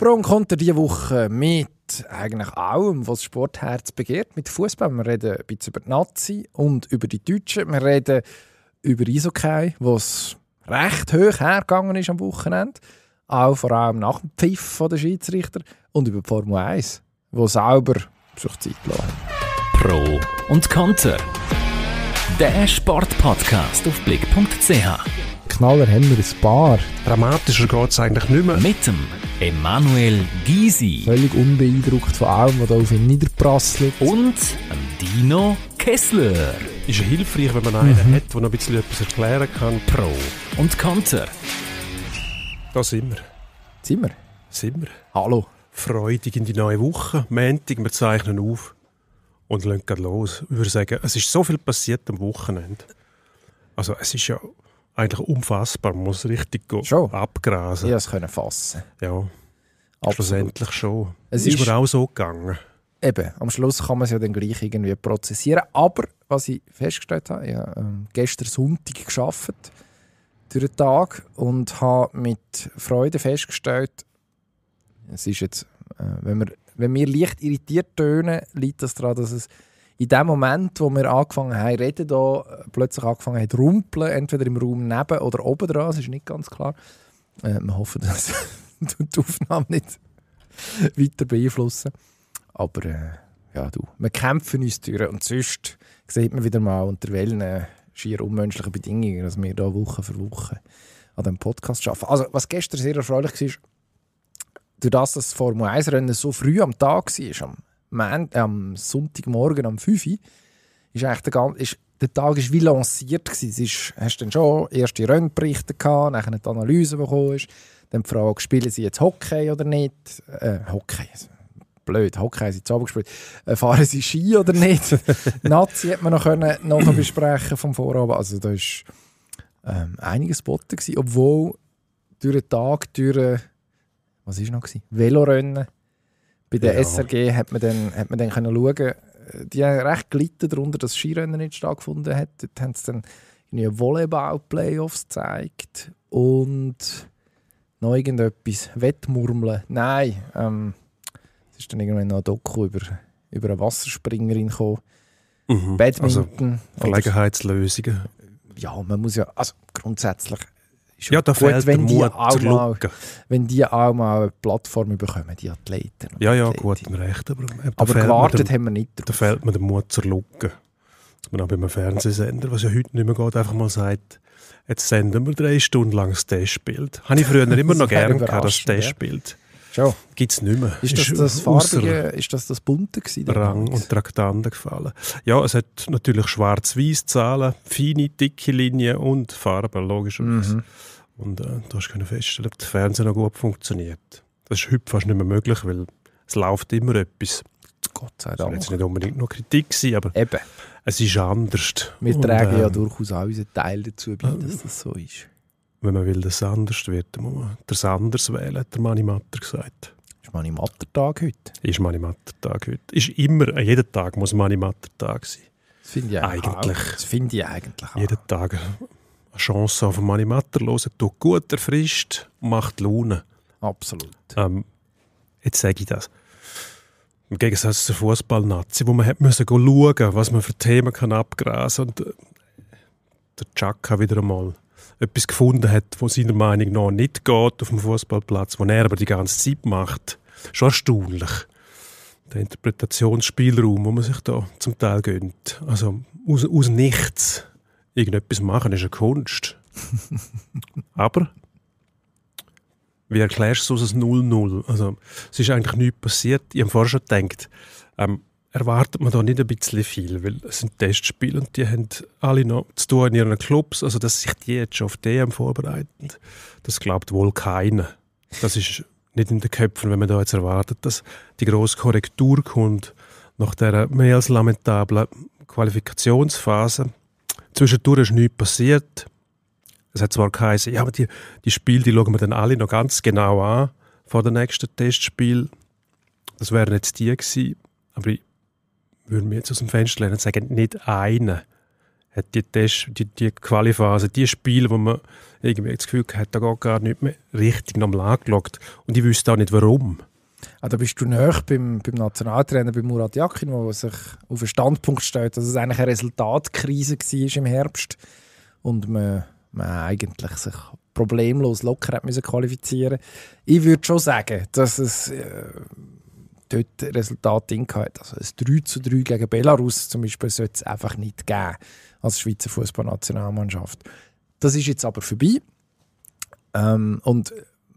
Pro und Konter diese Woche mit eigentlich allem, was das Sportherz begehrt, mit Fußball. Wir reden ein bisschen über die Nazi und über die Deutschen. Wir reden über Eishockey, was recht hoch hergegangen ist am Wochenende. Auch vor allem nach dem Pfiff der Schiedsrichter. Und über die Formel 1, die sauber sich Zeit gelassen Pro und Konter. Der Sportpodcast auf blick.ch. Knaller haben wir ein paar. Dramatischer geht es eigentlich nicht mehr. Mit dem Emanuel Gysi. Völlig unbeeindruckt von allem, was da auf ihn niederprasselt. Und Dino Kessler. Ist ja hilfreich, wenn man einen mhm. hat, der noch ein bisschen etwas erklären kann. Pro und Konter. Da sind wir. Sind wir? Sind wir. Hallo. Freudig in die neue Woche. Montag, wir zeichnen auf und lassen los. Ich würde sagen, es ist so viel passiert am Wochenende. Also es ist ja eigentlich unfassbar. Man muss richtig schon. abgrasen. Ja, es können fassen. Ja, Absolut. schlussendlich schon. Es ist, ist mir auch so gegangen. Eben, am Schluss kann man es ja dann gleich irgendwie prozessieren. Aber was ich festgestellt habe, ich habe ähm, gestern Sonntag geschafft durch den Tag und habe mit Freude festgestellt, es ist jetzt, äh, wenn man wenn wir leicht irritiert tönen, liegt das daran, dass es in dem Moment, wo wir angefangen haben reden, da plötzlich angefangen haben rumpeln, entweder im Raum neben oder oben dran, das ist nicht ganz klar. Äh, wir hoffen, dass die Aufnahme nicht weiter beeinflussen. Aber äh, ja, du, wir kämpfen uns durch und sonst sieht man wieder mal unter welchen äh, schier unmenschlichen Bedingungen, dass wir da Woche für Woche an diesem Podcast arbeiten. Also, was gestern sehr erfreulich war, durch das, dass das Formel 1-Rennen so früh am Tag war, am, Mond, äh, am Sonntagmorgen um 5 Uhr, ist eigentlich der, ganze, ist, der Tag ist wie lanciert. Gewesen. Ist, hast dann schon erste Rennberichte gehabt, nachher die Analyse bekommen, dann die Frage, spielen sie jetzt Hockey oder nicht? Äh, Hockey, also blöd, Hockey haben sie zusammen gespielt. Äh, fahren sie Ski oder nicht? Nazi hätte man noch, können, noch besprechen vom Vorhaben. Also da war ähm, einiges geboten, obwohl durch den Tag, durch äh, was war noch? Gewesen? Velorennen. Bei der ja. SRG hat man dann, hat man dann können schauen, äh, die haben recht gelitten darunter, dass das Skirennen nicht stattgefunden hat. Dort haben sie dann Volleyball-Playoffs gezeigt und noch irgendetwas. Wettmurmeln. Nein, ähm, es ist dann irgendwann noch ein Doku über, über eine Wasserspringerin gekommen. Mhm. Badminton. Also Gelegenheitslösungen. Ja, man muss ja, also grundsätzlich ist ja, da fehlt wenn der Mut zur Lücke. Wenn die auch mal eine Plattform bekommen, die Athleten. Ja, ja, Athleten. gut, im Recht. Aber, aber gewartet dem, haben wir nicht drauf. Da fehlt mir der Mut zur Lücke. Dass man auch bei einem Fernsehsender, was ja heute nicht mehr geht, einfach mal sagt, jetzt senden wir drei Stunden lang das Testbild. Habe ich früher immer noch gerne das Testbild. Schon. Gibt es nicht mehr. Ist das ist das, farbige, ist das, das bunte gewesen? Rang und Traktanten gefallen. Ja, es hat natürlich schwarz-weiß Zahlen, feine, dicke Linien und Farben, logischerweise. Mhm. Und äh, da hast du feststellen, dass der Fernseher noch gut funktioniert. Das ist heute fast nicht mehr möglich, weil es läuft immer etwas. Gott sei Dank. Das war jetzt nicht unbedingt nur Kritik, gewesen, aber Eben. es ist anders. Wir und, tragen ja ähm, durchaus auch unseren Teil dazu bei, dass äh, das so ist wenn man will, dass es anders wird, dann muss man das anders wählen, hat der Mani Matter gesagt. Ist Mani Matter Tag heute? Ist Mani Matter Tag heute. Ist immer, äh, jeden Tag muss Mani Matter Tag sein. Das finde ich eigentlich. Auch. Das finde ich eigentlich auch. Jeden Tag eine Chance auf Mani Matter hören, tut gut, erfrischt, macht Laune. Absolut. Ähm, jetzt sage ich das. Im Gegensatz zur Fußballnazi, wo man hat müssen schauen, was man für Themen kann abgrasen kann. Und äh, der Chaka wieder einmal etwas gefunden hat, was seiner Meinung nach nicht geht auf dem Fußballplatz, was er aber die ganze Zeit macht. Schon erstaunlich. Der Interpretationsspielraum, den man sich da zum Teil gönnt. Also aus, aus nichts irgendetwas machen ist eine Kunst. aber wie erklärst du das 0-0? Also, es ist eigentlich nichts passiert. Ich habe vorher schon gedacht, ähm, erwartet man da nicht ein bisschen viel, weil es sind Testspiele und die haben alle noch zu tun in ihren Clubs, also dass sich die jetzt schon auf DM vorbereiten, das glaubt wohl keiner. Das ist nicht in den Köpfen, wenn man da jetzt erwartet, dass die grosse Korrektur kommt nach der mehr als lamentablen Qualifikationsphase. Zwischendurch ist nichts passiert. Es hat zwar geheißen, ja, aber die, die Spiele, die schauen wir dann alle noch ganz genau an vor dem nächsten Testspiel. Das wären jetzt die gewesen. Aber ich würde mir jetzt aus dem Fenster lehnen und sagen, nicht einer hat die, Test, die, die Qualiphase, die Spiele, wo man irgendwie das Gefühl hat, da geht gar nicht mehr richtig nochmal angeschaut. Und ich wüsste auch nicht, warum. Ah, da bist du näher beim, beim Nationaltrainer, bei Murat Yakin, der sich auf den Standpunkt stellt, dass es eigentlich eine Resultatkrise war im Herbst und man, man eigentlich sich problemlos locker hat müssen qualifizieren Ich würde schon sagen, dass es... Äh, dort Resultat drin gehabt. Also ein 3 zu 3 gegen Belarus zum Beispiel sollte es einfach nicht geben als Schweizer Fußballnationalmannschaft. Das ist jetzt aber vorbei. Ähm, und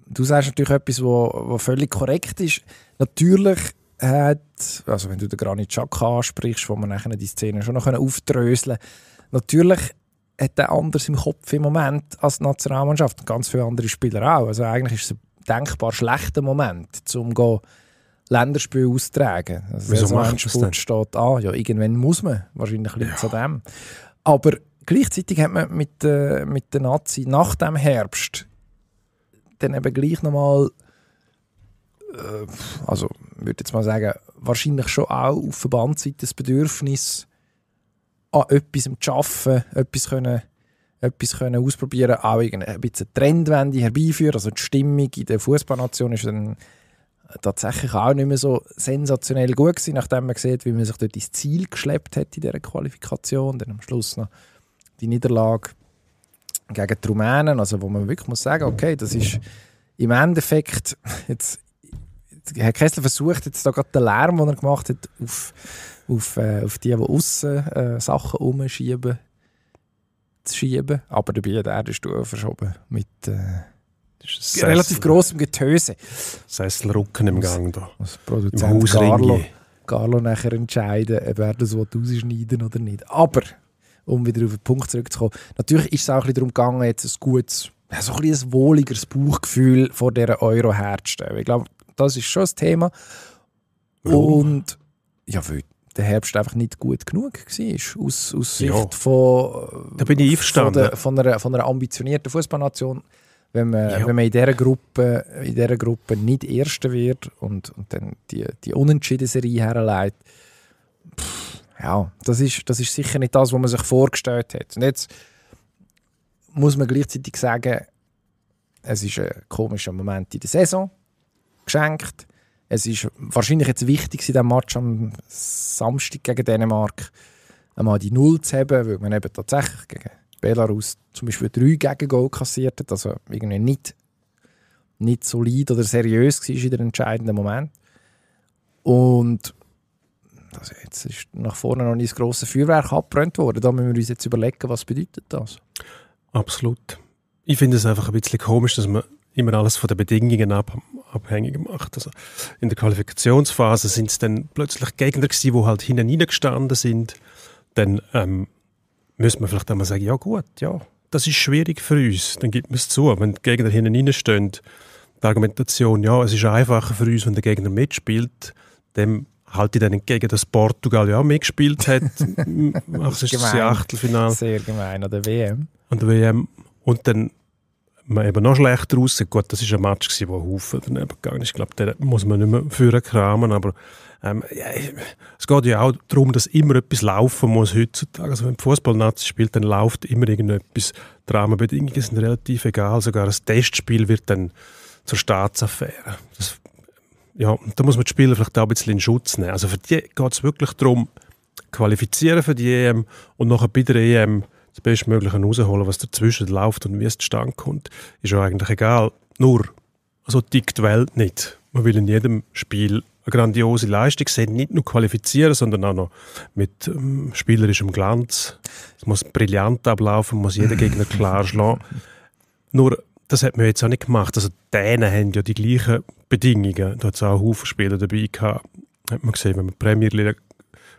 du sagst natürlich etwas, was völlig korrekt ist. Natürlich hat, also wenn du den Granit Xhaka ansprichst, wo man nachher die Szene schon noch auftröseln können, natürlich hat er anders im Kopf im Moment als die Nationalmannschaft und ganz viele andere Spieler auch. Also eigentlich ist es ein denkbar schlechter Moment, um zu gehen. Länderspiel austragen. Also Wieso macht Sport steht an. Ja, irgendwann muss man. Wahrscheinlich liegt es ja. an dem. Aber gleichzeitig hat man mit, äh, mit der Nazi nach dem Herbst dann eben gleich nochmal äh, also würde jetzt mal sagen, wahrscheinlich schon auch auf Verbandseite das Bedürfnis an etwas zu arbeiten, etwas können etwas können ausprobieren, auch ein bisschen Trendwende herbeiführen. Also die Stimmung in der Fußballnation ist dann tatsächlich auch nicht mehr so sensationell gut gewesen, nachdem man sieht, wie man sich dort ins Ziel geschleppt hat in dieser Qualifikation. Dann am Schluss noch die Niederlage gegen die Rumänen, also wo man wirklich muss sagen, okay, das ist im Endeffekt, jetzt, Herr Kessler versucht jetzt da gerade den Lärm, den er gemacht hat, auf, auf, äh, auf die, die außen äh, Sachen umschieben, zu schieben, aber dabei hat er den Stuhl verschoben mit... Äh, das ist relativ grossem Getöse. Sesselrücken im Gang da. Als Produzent Carlo, Carlo nachher entscheiden, ob er das rausschneiden oder nicht. Aber, um wieder auf den Punkt zurückzukommen, natürlich ist es auch ein darum gegangen, jetzt ein gutes, so ein, bisschen ein wohligeres Bauchgefühl vor dieser Euro herzustellen. Ich glaube, das ist schon das Thema. Und, ja, weil der Herbst einfach nicht gut genug war, aus, aus Sicht ja. von, da bin ich Von, der, von, einer, von einer ambitionierten Fußballnation wenn man, ja. wenn man in dieser Gruppe, in dieser Gruppe nicht Erster wird und, und dann die, die Unentschieden-Serie herleitet, ja, das ist, das ist sicher nicht das, was man sich vorgestellt hat. Und jetzt muss man gleichzeitig sagen, es ist ein komischer Moment in der Saison geschenkt. Es ist wahrscheinlich jetzt wichtig, in diesem Match am Samstag gegen Dänemark einmal die Null zu haben, weil man eben tatsächlich gegen Belarus zum Beispiel drei Gegengol kassiert hat, also irgendwie nicht, nicht solid oder seriös war in den entscheidenden Moment. Und also jetzt ist nach vorne noch nicht das grosse Feuerwerk abgebrannt worden. Da müssen wir uns jetzt überlegen, was bedeutet das? Absolut. Ich finde es einfach ein bisschen komisch, dass man immer alles von den Bedingungen ab, abhängig macht. Also in der Qualifikationsphase sind es dann plötzlich Gegner gewesen, die halt hinten reingestanden sind. Dann ähm, müsste man vielleicht einmal sagen, ja gut, ja, das ist schwierig für uns, dann gibt man es zu. Wenn die Gegner hinten reinstehen, die Argumentation, ja, es ist einfacher für uns, wenn der Gegner mitspielt, dem halte ich dann entgegen, dass Portugal ja auch mitgespielt hat. das ist gemein. das Achtelfinale. Sehr gemein, an der WM. An der WM. Und dann man eben noch schlechter aussieht. Gut, das war ein Match, der wo Haufen daneben gegangen ist. Ich glaube, da muss man nicht mehr führen kramen, aber ähm, ja, es geht ja auch darum, dass immer etwas laufen muss heutzutage. Also wenn Fußballnazi spielt, dann läuft immer irgendetwas. Die Rahmenbedingungen sind relativ egal. Sogar ein Testspiel wird dann zur Staatsaffäre. Das, ja, da muss man die Spieler vielleicht auch ein bisschen in Schutz nehmen. Also für die geht es wirklich darum, qualifizieren für die EM und nachher bei der EM das Bestmögliche rausholen, was dazwischen läuft und wie es zustande kommt, ist ja eigentlich egal. Nur, so tickt die Welt nicht. Man will in jedem Spiel eine grandiose Leistung sehen, nicht nur qualifizieren, sondern auch noch mit ähm, spielerischem Glanz. Es muss brillant ablaufen, muss jeder Gegner klar schlagen. Nur, das hat man jetzt auch nicht gemacht. Also, denen haben ja die gleichen Bedingungen. Da hat es auch Haufen Spieler dabei gehabt. Hat man gesehen, wenn man Premier League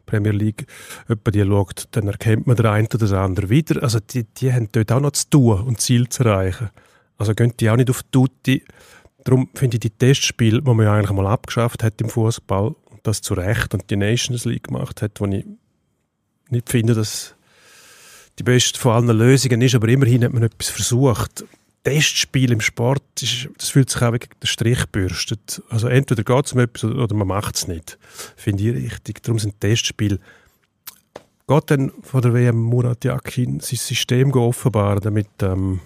Premier League etwa die schaut, dann erkennt man den einen oder den anderen wieder. Also die, die haben dort auch noch zu tun und Ziel zu erreichen. Also gehen die auch nicht auf die Tutti Darum finde ich die Testspiele, die man ja eigentlich mal abgeschafft hat im Fußball, und das zu Recht, und die Nations League gemacht hat, wo ich nicht finde, dass die beste von allen Lösungen ist, aber immerhin hat man etwas versucht. Testspiel im Sport, ist, das fühlt sich auch wie der Strich bürstet. Also entweder geht es um etwas oder man macht es nicht. Finde ich richtig. Darum sind Testspiele geht dann von der WM Murat Yakin sein System offenbaren, damit ähm,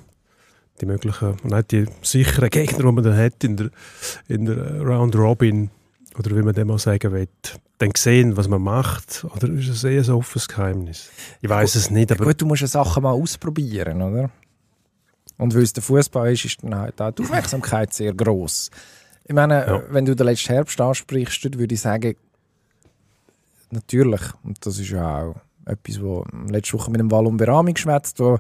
die möglichen, nein, die sicheren Gegner, die man dann hat in der, in der äh, Round Robin oder wie man dem mal sagen will, dann sehen, was man macht? Oder ist es eher ein offenes Geheimnis? Ich weiß es nicht, aber... Gut, du musst ja Sachen mal ausprobieren, oder? Und weil es der Fußball ist, ist dann halt auch die Aufmerksamkeit sehr groß. Ich meine, ja. wenn du den letzten Herbst ansprichst, würde ich sagen, natürlich, und das ist ja auch etwas, wo letzte Woche mit dem Wallon Berami geschwätzt, wo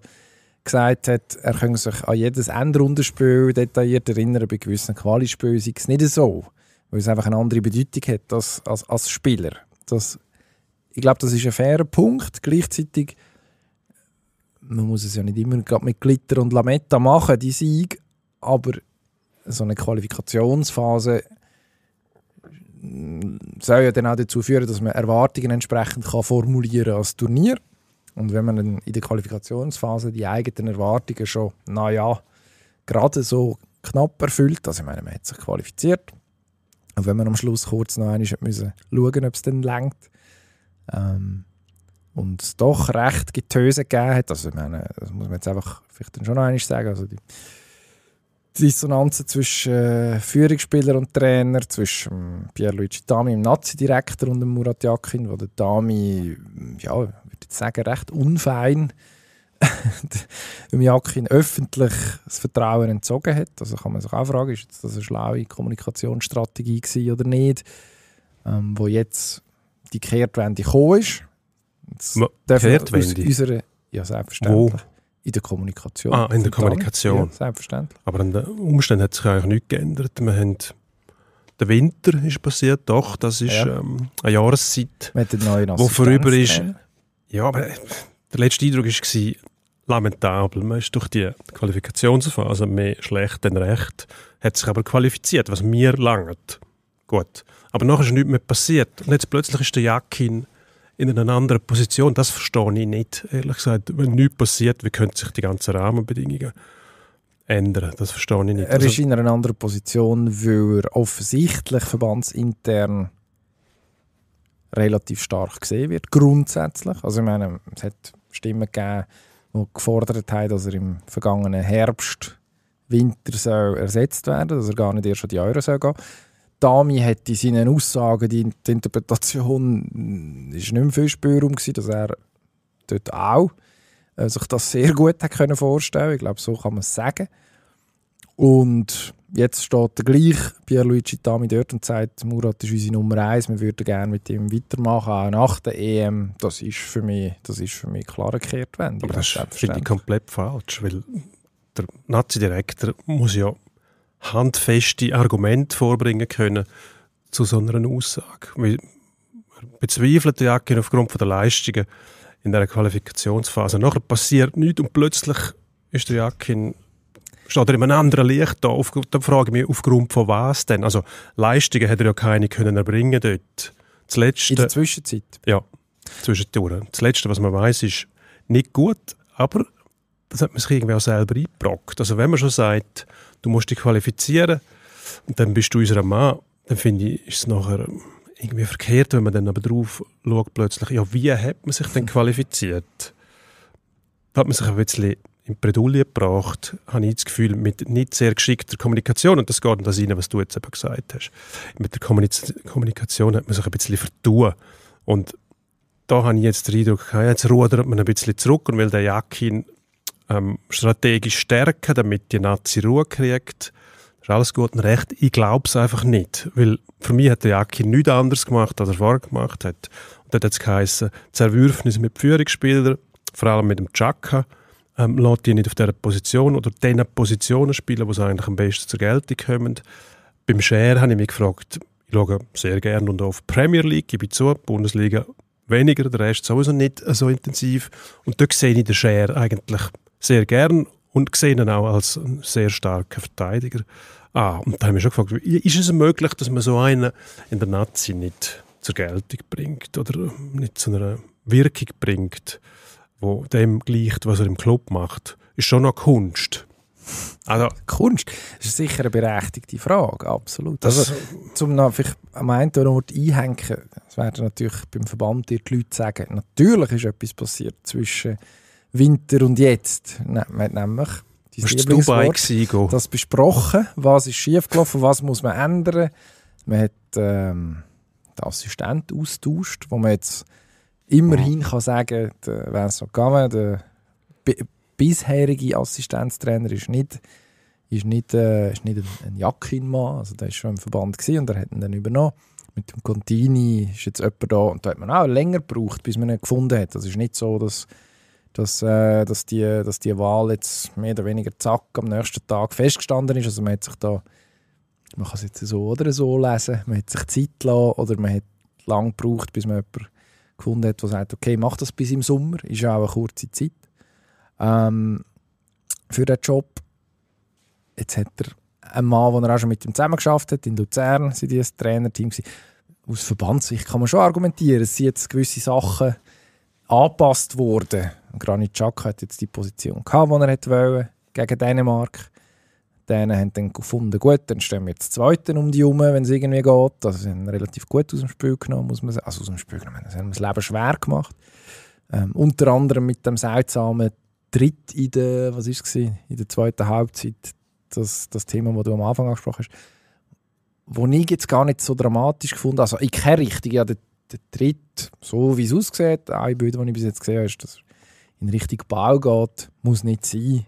gesagt hat, er könne sich an jedes Endrundenspiel detailliert erinnern, bei gewissen Qualispielen sei es nicht so, weil es einfach eine andere Bedeutung hat als, als, als Spieler. Das, ich glaube, das ist ein fairer Punkt. Gleichzeitig, man muss es ja nicht immer mit Glitter und Lametta machen, die Sieg, aber so eine Qualifikationsphase mm, soll ja dann auch dazu führen, dass man Erwartungen entsprechend formulieren kann als Turnier und wenn man in der Qualifikationsphase die eigenen Erwartungen schon, naja, gerade so knapp erfüllt, also ich meine, man hat sich qualifiziert, und wenn man am Schluss kurz noch einmal schauen musste, ob es dann längt ähm, und doch recht Getöse gegeben hat, also ich meine, das muss man jetzt einfach vielleicht dann schon noch einmal sagen, also die Dissonanzen zwischen äh, Führungsspieler und Trainer, zwischen ähm, Pierluigi Dami, dem Nazi-Direktor, und dem Murat Yakin, wo der Dami ja, würde ich sagen, recht unfein Jakin öffentlich das Vertrauen entzogen hat. Also kann man sich auch fragen, ist das eine schlaue Kommunikationsstrategie gewesen oder nicht, ähm, wo jetzt die Kehrtwende gekommen ist. Jetzt Kehrtwende? Unsere, ja, selbstverständlich. Wo? In der Kommunikation. Ah, in der Kommunikation. Ja, selbstverständlich. Aber an den Umständen hat sich eigentlich nichts geändert. Wir haben der Winter ist passiert, doch, das ist ja. ähm, eine Jahreszeit, die vorüber ist. Ja. Ja, aber äh, der letzte Eindruck war lamentabel. Man ist durch die Qualifikationsphase also mehr schlecht denn recht, hat sich aber qualifiziert, was mir langt. Gut. Aber nachher ist nichts mehr passiert. Und jetzt plötzlich ist der Jakin in einer anderen Position. Das verstehe ich nicht. Ehrlich gesagt, wenn nichts passiert, wie können sich die ganzen Rahmenbedingungen ändern? Das verstehe ich nicht. Er ist also in einer anderen Position, weil er offensichtlich verbandsintern relativ stark gesehen wird, grundsätzlich. Also ich meine, es hat Stimmen gegeben, die gefordert haben, dass er im vergangenen Herbst, Winter soll ersetzt werden, dass er gar nicht erst an die Euro soll gehen Dami hat in seinen Aussagen, die, Interpretation mm, ist nicht mehr viel spürbar, dass er dort auch äh, sich das sehr gut vorstellen konnte. Ich glaube, so kann man es sagen. Und jetzt steht er gleich Pierluigi Tami dort und sagt, Murat ist unsere Nummer eins, wir würden gerne mit ihm weitermachen, auch nach der EM. Das ist für mich, das ist für mich klare Kehrtwende. Aber das finde ich komplett falsch, weil der Nazi-Direktor muss ja handfeste Argumente vorbringen können zu so einer Aussage. Er bezweifelt die Jacke aufgrund der Leistungen in der Qualifikationsphase. Nachher passiert nichts und plötzlich ist der Jakin steht er in einem anderen Licht da. Auf, da frage ich mich, aufgrund von was denn? Also Leistungen hätte er ja keine können erbringen dort. Das Letzte, in der Zwischenzeit? Ja, zwischendurch. Das Letzte, was man weiß, ist nicht gut, aber das hat man sich irgendwie auch selber eingebracht. Also wenn man schon sagt, du musst dich qualifizieren und dann bist du unser Mann, dann finde ich, ist es nachher irgendwie verkehrt, wenn man dann aber drauf schaut plötzlich, ja, wie hat man sich denn qualifiziert? Da hat man sich ein bisschen in Bredouille gebracht, habe ich das Gefühl, mit nicht sehr geschickter Kommunikation, und das geht in das rein, was du jetzt eben gesagt hast, mit der Kommunikation hat man sich ein bisschen vertun. Und da habe ich jetzt den Eindruck, ja, jetzt rudert man ein bisschen zurück und will den Jakin ähm, strategisch stärken, damit die Nazi Ruhe kriegt. Das ist alles gut und recht. Ich glaube es einfach nicht, weil für mich hat der Jakin nichts anderes gemacht, als er vorher gemacht hat. Und dort hat es geheißen, das Erwürfnis mit Führungsspielern, vor allem mit dem Chaka, ähm, lässt die nicht auf dieser Position oder diesen Positionen spielen, wo sie eigentlich am besten zur Geltung kommen. Beim Share habe ich mich gefragt, ich schaue sehr gerne und auf Premier League, gebe ich zu, Bundesliga weniger, der Rest sowieso nicht so intensiv. Und dort sehe ich den Share eigentlich sehr gern und sehe ihn auch als einen sehr starken Verteidiger. Ah, und da haben wir schon gefragt, ist es möglich, dass man so einen in der Nazi nicht zur Geltung bringt oder nicht zu einer Wirkung bringt? wo dem gleicht, was er im Club macht, ist schon noch Kunst. Also, Kunst ist sicher eine berechtigte Frage, absolut. also, zum noch vielleicht am einen oder Ort einhängen, das werden natürlich beim Verband die Leute sagen, natürlich ist etwas passiert zwischen Winter und jetzt. Nein, nämlich Dubai gewesen, das besprochen, was ist schiefgelaufen, was muss man ändern. Man hat ähm, den Assistenten austauscht, wo man jetzt immerhin kann sagen, es Vincent gegangen der bisherige Assistenztrainer, ist nicht, ist nicht, äh, ist nicht ein, ein Jackin-Mann. Also der war schon im Verband gewesen und er hat ihn dann übernommen. Mit dem Contini ist jetzt jemand da und da hat man auch länger gebraucht, bis man ihn gefunden hat. Das ist nicht so, dass, dass, äh, dass, die, dass die Wahl jetzt mehr oder weniger zack am nächsten Tag festgestanden ist. Also man hat sich da, man kann es jetzt so oder so lesen, man hat sich Zeit gelassen oder man hat lange gebraucht, bis man jemanden gefunden hat, der sagt, okay, mach das bis im Sommer, ist ja auch eine kurze Zeit ähm, für den Job. Jetzt hat er einen Mann, den er auch schon mit ihm zusammen hat, in Luzern sind die ein Trainerteam Aus Verbandssicht kann man schon argumentieren, es sind jetzt gewisse Sachen angepasst worden. Granit Xhaka hat jetzt die Position gehabt, die er wollte, gegen Dänemark. Dänen haben dann gefunden, gut, dann stehen wir jetzt Zweiten um die herum, wenn es irgendwie geht. Also sie haben relativ gut aus dem Spiel genommen, muss man sagen. Also aus dem Spiel genommen, sie haben das Leben schwer gemacht. Ähm, unter anderem mit dem seltsamen Tritt in der, was ist es, in der zweiten Halbzeit, das, das Thema, das du am Anfang angesprochen hast, wo ich jetzt gar nicht so dramatisch gefunden Also in keine Richtung, ja, der, der Tritt, so wie es aussieht, alle Bilder, die ich bis jetzt gesehen habe, ist, dass er in Richtung Bau geht, muss nicht sein.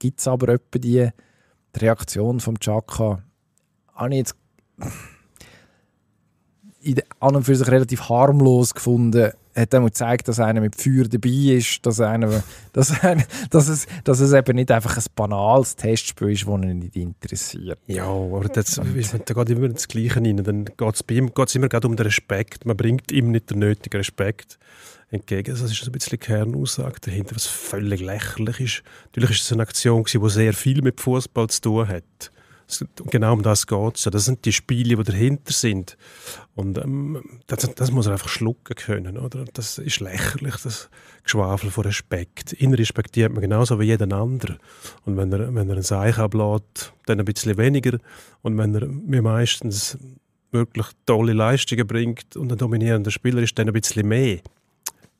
Gibt es aber etwa die die Reaktion von Chaka habe ich jetzt an und für sich relativ harmlos gefunden. Hat dann gezeigt, dass einer mit Feuer dabei ist, dass, einer, dass, einer, dass, es, dass es eben nicht einfach ein banales Testspiel ist, das ihn nicht interessiert. Ja, aber das, da geht immer das Gleiche rein. Dann geht es immer um den Respekt. Man bringt ihm nicht den nötigen Respekt entgegen. Das also, ist ein bisschen die Kernaussage dahinter, was völlig lächerlich ist. Natürlich ist es eine Aktion, die sehr viel mit Fußball zu tun hat. genau um das geht es. Das sind die Spiele, die dahinter sind. Und ähm, das, das, muss man einfach schlucken können. Oder? Das ist lächerlich, das Geschwafel von Respekt. Ihn respektiert man genauso wie jeden anderen. Und wenn er, wenn er ein Seich ablässt, dann ein bisschen weniger. Und wenn er mir meistens wirklich tolle Leistungen bringt und ein dominierender Spieler ist, dann ein bisschen mehr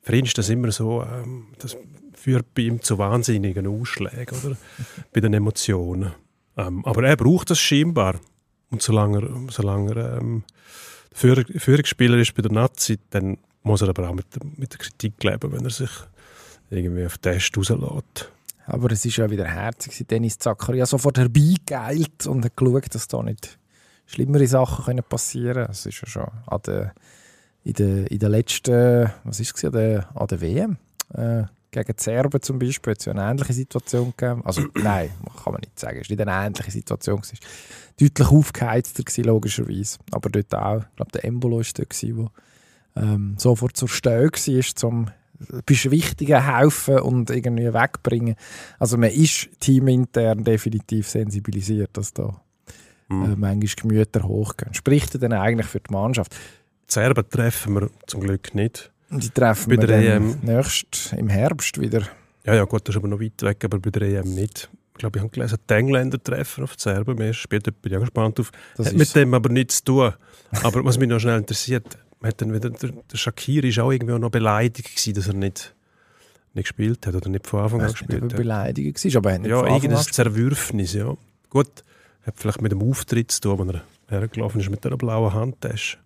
für ihn ist das immer so, ähm, das führt bei ihm zu wahnsinnigen Ausschlägen, oder? bei den Emotionen. Ähm, aber er braucht das scheinbar. Und solange er, solange er ähm, Führ Führungsspieler ist bei der Nazi, dann muss er aber auch mit, mit der Kritik leben, wenn er sich irgendwie auf den Test rauslässt. Aber es ist ja wieder herzig, Dennis Zakaria sofort herbeigeilt und hat geschaut, dass da nicht schlimmere Sachen passieren können. Es ist ja schon an der in der, in der letzten, was ist es, an der, an der WM? Äh, gegen die Serben zum Beispiel es ja eine ähnliche Situation gegeben. Also nein, kann man nicht sagen, es war nicht eine ähnliche Situation. Es war deutlich aufgeheizter, gewesen, logischerweise. Aber dort auch, ich glaube, der Embolo war dort, der ähm, sofort zur Stelle war, um Beschwichtigen helfen und irgendwie wegbringen. Also man ist teamintern definitiv sensibilisiert, dass da mhm. äh, manchmal Gemüter hochgehen. Spricht er dann eigentlich für die Mannschaft. Zerben treffen wir zum Glück nicht. Die treffen bei wir der EM. nächst im Herbst wieder. Ja, ja, gut, das ist aber noch weit weg, aber bei der EM nicht. Ich glaube, ich habe gelesen, die Engländer treffen auf Zerben. Serben. Mir später bin ich auch gespannt auf. Das hat mit dem aber nichts zu tun. Aber was mich noch schnell interessiert, hat dann wieder, der, der Shakir war auch irgendwie auch noch beleidigt gewesen, dass er nicht, nicht gespielt hat oder nicht von Anfang an gespielt nicht, hat. beleidigt war, aber er hat nicht Ja, irgendein Zerwürfnis, ja. Gut, hat vielleicht mit dem Auftritt zu tun, wenn er hergelaufen ist mit einer blauen Handtasche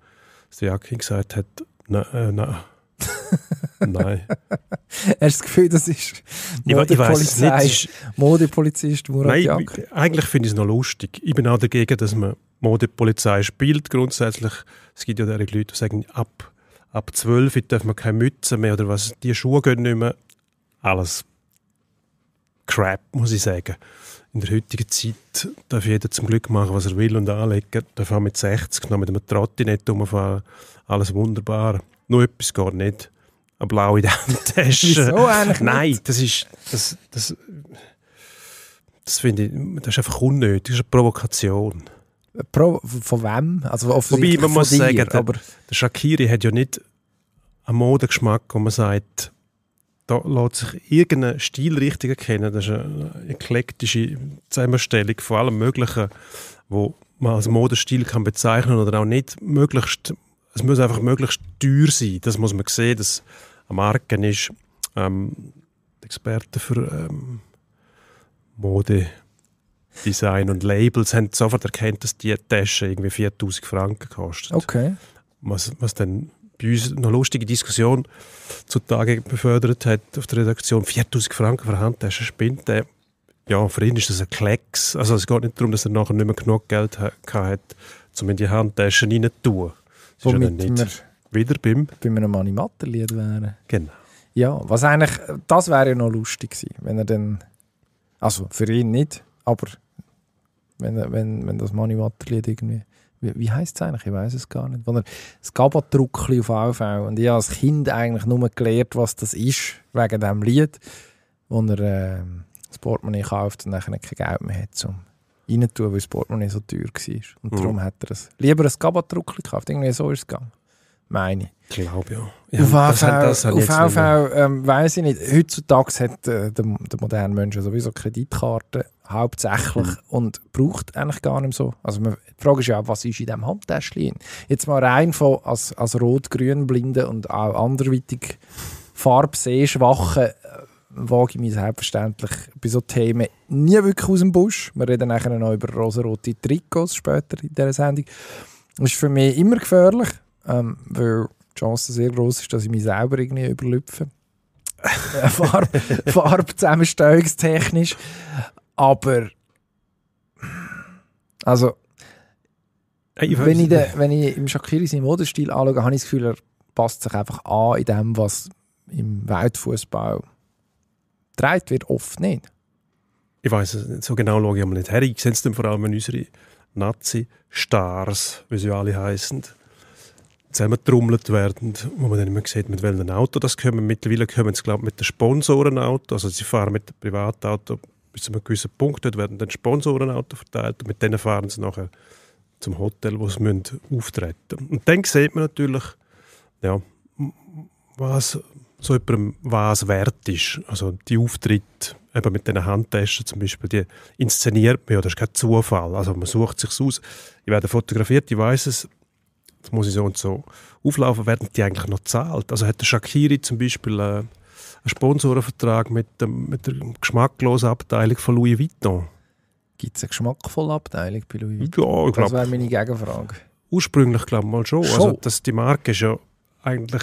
dass der Jacke gesagt hat, nein, äh, nein. Nein. Hast du das Gefühl, das ist Modepolizist? Ich, ich ist Modepolizist Murat Nein, Jack. eigentlich finde ich es noch lustig. Ich bin auch dagegen, dass man Modepolizei spielt. Grundsätzlich, es gibt ja diese Leute, die sagen, ab, ab 12 darf man keine Mütze mehr oder was, die Schuhe gehen nicht mehr. Alles Crap, muss ich sagen in der heutigen Zeit darf jeder zum Glück machen, was er will und anlegen. Darf auch mit 60 noch mit einem Trotti nicht rumfahren. Alles wunderbar. Nur etwas gar nicht. Eine blaue Tasche. Wieso eigentlich Nein, nicht? das ist... Das, das, das finde ich... Das ist einfach unnötig. Das ist eine Provokation. Äh, Pro, von wem? Also Wobei, man muss dir, sagen, der, der Shakiri hat ja nicht einen Modengeschmack, wo man sagt da lässt sich irgendeine Stilrichtung erkennen. Das ist eine eklektische Zusammenstellung von allem Möglichen, wo man als Modestil kann bezeichnen oder auch nicht. Möglichst, es muss einfach möglichst teuer sein. Das muss man sehen, dass eine Marke ist. Ähm, Experten für ähm, Mode, Design und Labels haben sofort erkannt, dass die Tasche irgendwie 4000 Franken kostet. Okay. Was, was dann bei uns eine lustige Diskussion zutage befördert hat auf der Redaktion. 4000 Franken verhandelt, das ist ein Spind. ja, für ihn ist das ein Klecks. Also es geht nicht darum, dass er nachher nicht mehr genug Geld hat, um in die Handtasche reinzutun. zu tun. Das Womit ist ja nicht wieder beim... Bei einem Manni wären. Genau. Ja, was eigentlich... Das wäre ja noch lustig gewesen, wenn er dann... Also für ihn nicht, aber wenn, wenn, wenn das Manni Matterlied irgendwie wie, wie heisst es eigentlich? Ich weiß es gar nicht. Wenn er das Gabadruckli auf AV und ich habe als Kind eigentlich nur gelernt, was das ist, wegen diesem Lied, wo er äh, das Portemonnaie kauft und dann kein Geld mehr hat, um reinzutun, weil das Portemonnaie so teuer war. Und mhm. darum hat er es lieber ein Gabadruckli gekauft. Irgendwie so ist es gegangen meine ich. Ich glaube ja. ja auf das, AV, das auf AV ähm, weiss ich nicht. Heutzutage hat äh, der, der moderne Mensch sowieso Kreditkarten hauptsächlich mhm. und braucht eigentlich gar nicht so. Also man, die Frage ist ja, was ist in diesem Handtäschchen? Jetzt mal rein von als, als rot-grün blinden und auch anderweitig farbsehschwachen äh, wage ich mich selbstverständlich bei so Themen nie wirklich aus dem Busch. Wir reden nachher noch über rosarote Trikots später in dieser Sendung. Das ist für mich immer gefährlich ähm, weil die Chance sehr groß ist, dass ich mich selber irgendwie überlüpfe. Äh, Farb, Farbzusammenstellungstechnisch. Aber also ich wenn, ich den, wenn ich im Shakiri seinen Modestil anschaue, habe ich das Gefühl, er passt sich einfach an in dem, was im Weltfußball getragen wird, oft nicht. Ich weiß es nicht, so genau schaue ich mal nicht her. Ich sehe es dann vor allem in unsere Nazi-Stars, wie sie alle heißen, zusammentrommelt werden, wo man dann immer sieht, mit welchem Auto das kommen. Mittlerweile kommen sie, glaube ich, mit den Sponsorenauto. Also sie fahren mit dem Privatauto bis zu einem gewissen Punkt. Dort werden dann Sponsorenauto verteilt und mit denen fahren sie nachher zum Hotel, wo sie müssen auftreten Und dann sieht man natürlich, ja, was so jemandem was wert ist. Also die Auftritte eben mit diesen Handtaschen zum Beispiel, die inszeniert man ja, das ist kein Zufall. Also man sucht sich aus. Ich werde fotografiert, ich weiß es, jetzt muss ich so und so auflaufen, werden die eigentlich noch zahlt? Also hat der Shakiri zum Beispiel äh, einen Sponsorenvertrag mit, dem, mit der geschmacklosen Abteilung von Louis Vuitton? Gibt es eine geschmackvolle Abteilung bei Louis Vuitton? Ja, ich glaube. Das wäre meine Gegenfrage. Ursprünglich glaube ich mal schon. schon. Also, dass die Marke ist ja eigentlich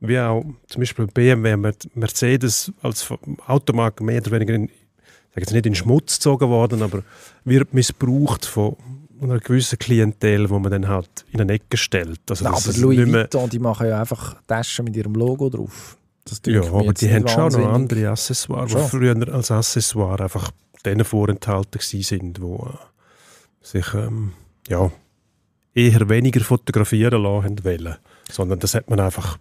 wie auch zum Beispiel BMW, Mercedes als Automarke mehr oder weniger in, ich sage jetzt nicht in Schmutz gezogen worden, aber wird missbraucht von einer gewissen Klientel, die man dann halt in eine Ecke stellt. Also, ja, aber Louis Vuitton, die machen ja einfach Taschen mit ihrem Logo drauf. ja, aber die haben schon noch andere Accessoires, die früher als Accessoire einfach denen vorenthalten sind, die äh, sich ähm, ja, eher weniger fotografieren lassen wollen. Sondern das hat man einfach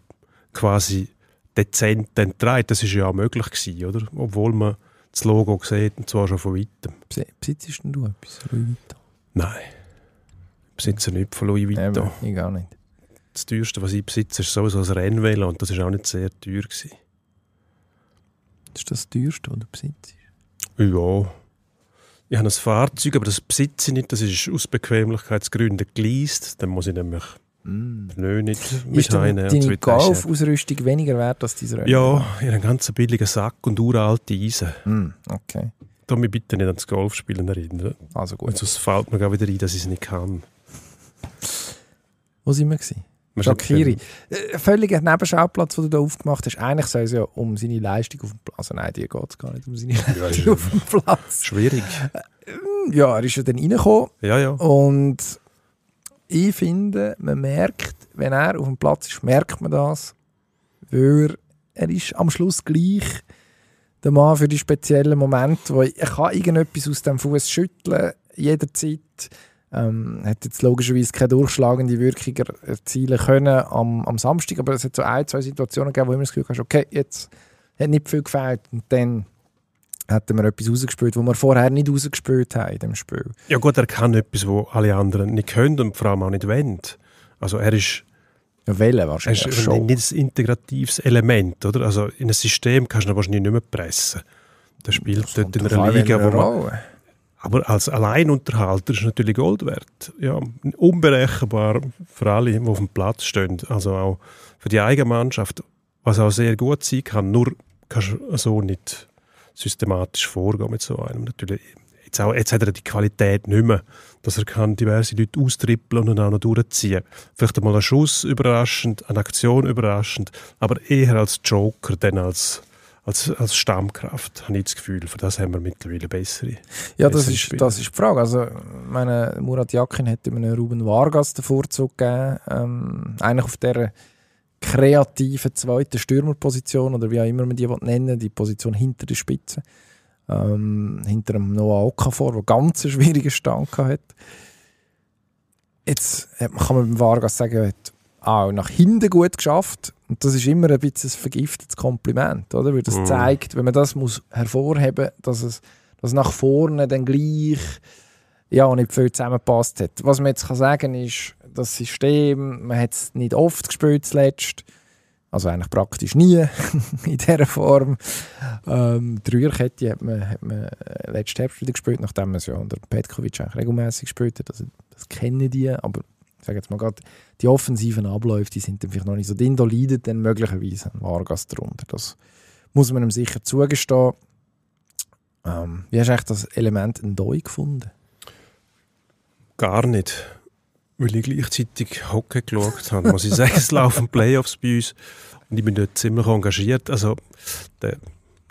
quasi dezent entreibt. Das war ja auch möglich, gewesen, oder? Obwohl man das Logo sieht, und zwar schon von weitem. Besitzt du etwas? Nein. Ich besitze nicht von Louis Vuitton. Eben, ich gar nicht. Das teuerste, was ich besitze, ist sowieso ein Rennvelo und das war auch nicht sehr teuer. Gewesen. Das ist das teuerste, was du besitzt? Ja. Ich habe ein Fahrzeug, aber das besitze ich nicht. Das ist aus Bequemlichkeitsgründen geleast. Dann muss ich nämlich mm. nicht mit einnehmen. Ist deine Golf-Ausrüstung weniger wert als diese Rennvelo? Ja, ich habe einen ganz billigen Sack und uralte Eisen. Mm, okay. Du mich bitte nicht an das Golfspielen erinnern. Also gut. Und sonst fällt mir gar wieder ein, dass ich es nicht kann. Wo sind wir? Gewesen? Shakiri. Äh, äh, Völliger Nebenschauplatz, den du da aufgemacht hast. Eigentlich soll es ja um seine Leistung auf dem Platz. Also nein, dir geht es gar nicht um seine ja, Leistung auf dem Platz. Schwierig. Äh, ja, er ist ja dann reingekommen. Ja, ja. Und ich finde, man merkt, wenn er auf dem Platz ist, merkt man das. Weil er ist am Schluss gleich der Mann für die speziellen Momente, wo ich, ich kann irgendetwas aus dem Fuß schütteln jederzeit. Ähm, hat jetzt logischerweise keine durchschlagende Wirkung erzielen können am, am Samstag, aber es hat so ein, zwei Situationen gegeben, wo immer das Gefühl hast, okay, jetzt hat nicht viel gefällt und dann hätten wir etwas rausgespielt, was wir vorher nicht rausgespielt haben in dem Spiel. Ja gut, er kann etwas, was alle anderen nicht können und vor allem auch nicht wollen. Also er ist ja, Wellen wahrscheinlich das ist ein integratives Element, oder? Also in ein System kannst du wahrscheinlich nicht mehr pressen. Der spielt das dort in einer Liga, wo man... Aber als Alleinunterhalter ist natürlich Gold wert. Ja, unberechenbar für alle, die auf dem Platz stehen. Also auch für die eigene Mannschaft, was auch sehr gut sein kann. Nur kannst du so nicht systematisch vorgehen mit so einem. Natürlich, jetzt, auch, jetzt hat er die Qualität nicht mehr, dass er kann diverse Leute austrippeln und dann auch noch durchziehen kann. Vielleicht einmal ein Schuss überraschend, eine Aktion überraschend, aber eher als Joker, denn als als, als Stammkraft, habe ich das Gefühl. Für das haben wir mittlerweile bessere. Ja, das, bessere ist, Spieler. das ist die Frage. Also, meine, Murat Yakin hätte mir Ruben Vargas den Vorzug gegeben, ähm, eigentlich auf dieser kreativen zweiten Stürmerposition oder wie auch immer man die nennen die Position hinter der Spitze ähm, hinter einem Noah Okafor, der einen ganz schwierigen Stand hatte. Jetzt äh, kann man beim Vargas sagen, er hat ah, auch nach hinten gut geschafft. Und das ist immer ein bisschen ein vergiftetes Kompliment, oder? Weil das mhm. zeigt, wenn man das muss hervorheben muss, dass es dass nach vorne dann gleich ja, nicht viel zusammengepasst hat. Was man jetzt kann sagen kann, ist, das System, man hat es nicht oft gespielt zuletzt. Also eigentlich praktisch nie in dieser Form. Ähm, Rührkette hat man, hat man äh, letzten Herbst wieder gespielt, nachdem man es ja unter Petkovic eigentlich regelmäßig gespielt hat. Also, das kennen die, aber ich sage jetzt mal gerade, die offensiven Abläufe, die sind dann vielleicht noch nicht so drin, da leidet dann möglicherweise ein Vargas darunter. Das muss man ihm sicher zugestehen. Ähm, wie hast du eigentlich das Element Doi gefunden? Gar nicht weil ich gleichzeitig Hockey geschaut habe, muss ich sagen, es laufen Playoffs bei uns und ich bin dort ziemlich engagiert. Also der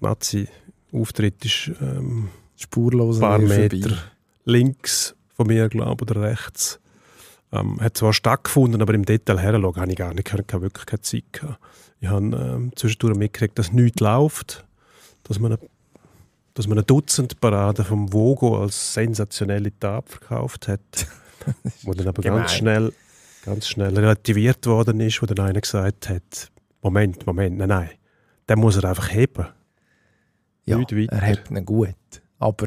Nazi-Auftritt ist ähm, spurlos ein paar Meter vorbei. links von mir, glaube oder rechts. Ähm, hat zwar stattgefunden, aber im Detail her habe ich gar nicht, ich wirklich keine Zeit gehabt. Ich habe ähm, zwischendurch mitgekriegt, dass nichts läuft, dass man, eine, dass man eine Dutzendparade vom Vogo als sensationelle Tat verkauft hat, wo dann aber ganz schnell, ganz schnell relativiert worden ist, wo dann einer gesagt hat, Moment, Moment, nein, nein. Dann muss er einfach heben. Ja, er hebt ihn gut. Aber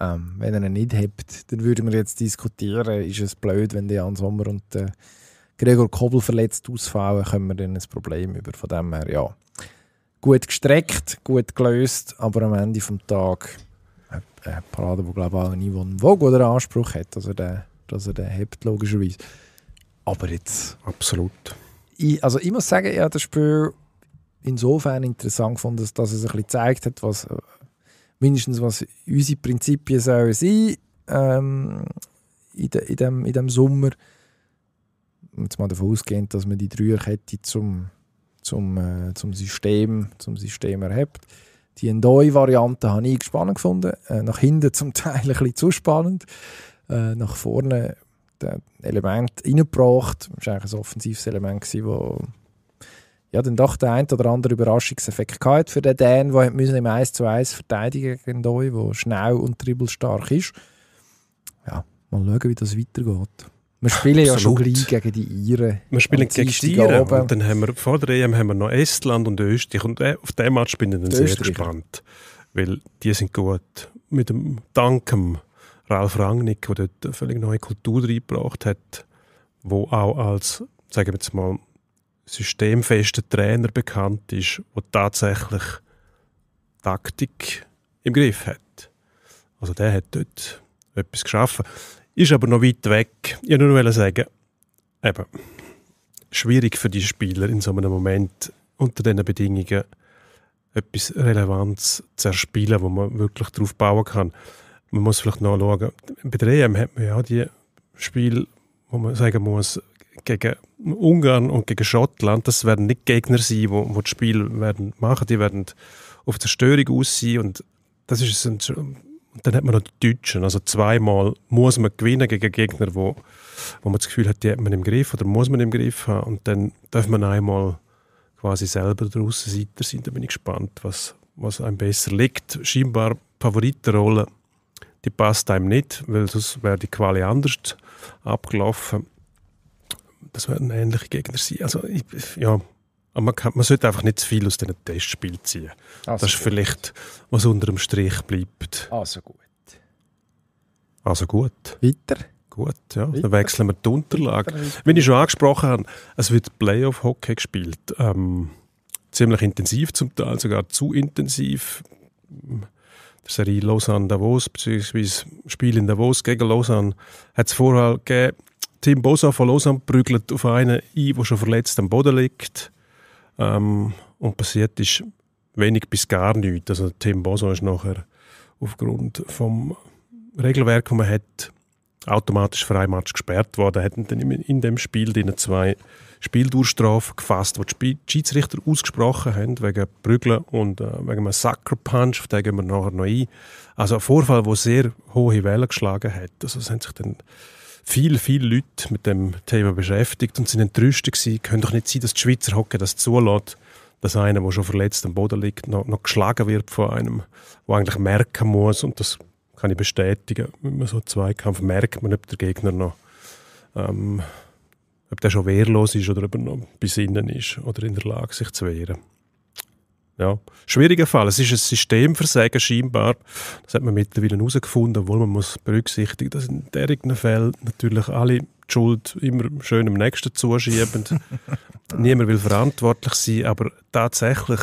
ähm, wenn er ihn nicht hebt, dann würden wir jetzt diskutieren, ist es blöd, wenn der Jan Sommer und der äh, Gregor Kobel verletzt ausfallen, können wir dann ein Problem über. Von dem her, ja. Gut gestreckt, gut gelöst, aber am Ende des Tages eine Parade, die glaube ich auch niemand Vogue Anspruch hat, dass er den, dass er den hebt, logischerweise. Aber jetzt... Absolut ich, also ich muss sagen, ich habe das Spiel insofern interessant gefunden, dass, dass es ein bisschen gezeigt hat, was äh, mindestens was unsere Prinzipien sollen sein ähm, in, de, in, dem, in dem Sommer. Jetzt mal davon ausgehend, dass man die Dreierkette zum, zum, äh, zum, System, zum System erhebt. Die neue Variante habe ich spannend gefunden. Äh, nach hinten zum Teil ein bisschen zu spannend. Äh, nach vorne Element reingebracht. Das war eigentlich ein offensives Element, das ja, dann doch der ein oder andere Überraschungseffekt hatte für den Dan, der müssen im 1 zu 1 verteidigen gegen Doi, der schnell und dribbelstark ist. Ja, mal schauen, wie das weitergeht. Wir spielen Absolut. ja schon gleich gegen die Iren. Wir spielen gegen die Iren und dann haben wir, vor der EM haben wir noch Estland und Österreich und äh, auf dem Match bin ich dann sehr gespannt, weil die sind gut mit dem Dankem Ralf Rangnick, der dort eine völlig neue Kultur reingebracht hat, wo auch als, sagen wir jetzt mal, systemfester Trainer bekannt ist, der tatsächlich Taktik im Griff hat. Also der hat dort etwas geschaffen. Ist aber noch weit weg. Ich wollte nur sagen, eben, schwierig für die Spieler in so einem Moment unter diesen Bedingungen etwas Relevanz zu erspielen, wo man wirklich drauf bauen kann. Man muss vielleicht noch schauen, bei der EM hat man ja die Spiele, wo man sagen muss, gegen Ungarn und gegen Schottland, das werden nicht Gegner sein, die das Spiel werden machen. Die werden auf Zerstörung aus sein und das ist ein, dann hat man noch die Deutschen. Also zweimal muss man gewinnen gegen Gegner, wo, wo man das Gefühl hat, die hat man im Griff oder muss man im Griff haben. Und dann darf man einmal quasi selber der Außenseiter sein. Da bin ich gespannt, was, was einem besser liegt. Scheinbar Favoritenrolle die passt einem nicht, weil sonst wäre die Quali anders abgelaufen. Das werden ähnliche Gegner sein. Also, ich, ja, man, kann, man sollte einfach nicht zu viel aus diesen Testspielen ziehen. Also das ist gut. vielleicht, was unter dem Strich bleibt. Also gut. Also gut. Weiter. Gut, ja. Weiter. Dann wechseln wir die Unterlage. Wie ich schon angesprochen habe, es wird Playoff-Hockey gespielt. Ähm, ziemlich intensiv zum Teil, sogar zu intensiv. Serie Lausanne-Davos, beziehungsweise Spiel in Davos gegen Lausanne, hat es vorher gegeben, Tim Bosa von Lausanne prügelt auf einen ein, der schon verletzt am Boden liegt. Ähm, und passiert ist wenig bis gar nichts. Also Tim Bosa ist nachher aufgrund vom Regelwerk, das man hat, automatisch für einen Match gesperrt worden. Er hat dann in dem Spiel zwei Spieldurchstrafe gefasst, die die Schiedsrichter ausgesprochen haben wegen Prügeln und äh, wegen einem Sucker Punch, auf den gehen wir nachher noch ein. Also ein Vorfall, der sehr hohe Wellen geschlagen hat. Also es haben sich dann viele, viele Leute mit dem Thema beschäftigt und sind entrüstet gewesen. Können doch nicht sein, dass die Schweizer Hockey das zulässt, dass einer, der schon verletzt am Boden liegt, noch, noch geschlagen wird von einem, der eigentlich merken muss und das kann ich bestätigen. Wenn man so einen Zweikampf merkt man, ob der Gegner noch ähm, ob der schon wehrlos ist oder ob er noch bis innen ist oder in der Lage, sich zu wehren. Ja, schwieriger Fall. Es ist ein Systemversagen scheinbar. Das hat man mittlerweile herausgefunden, obwohl man muss berücksichtigen, dass in derartigen Fällen natürlich alle die Schuld immer schön am Nächsten zuschieben. Niemand will verantwortlich sein, aber tatsächlich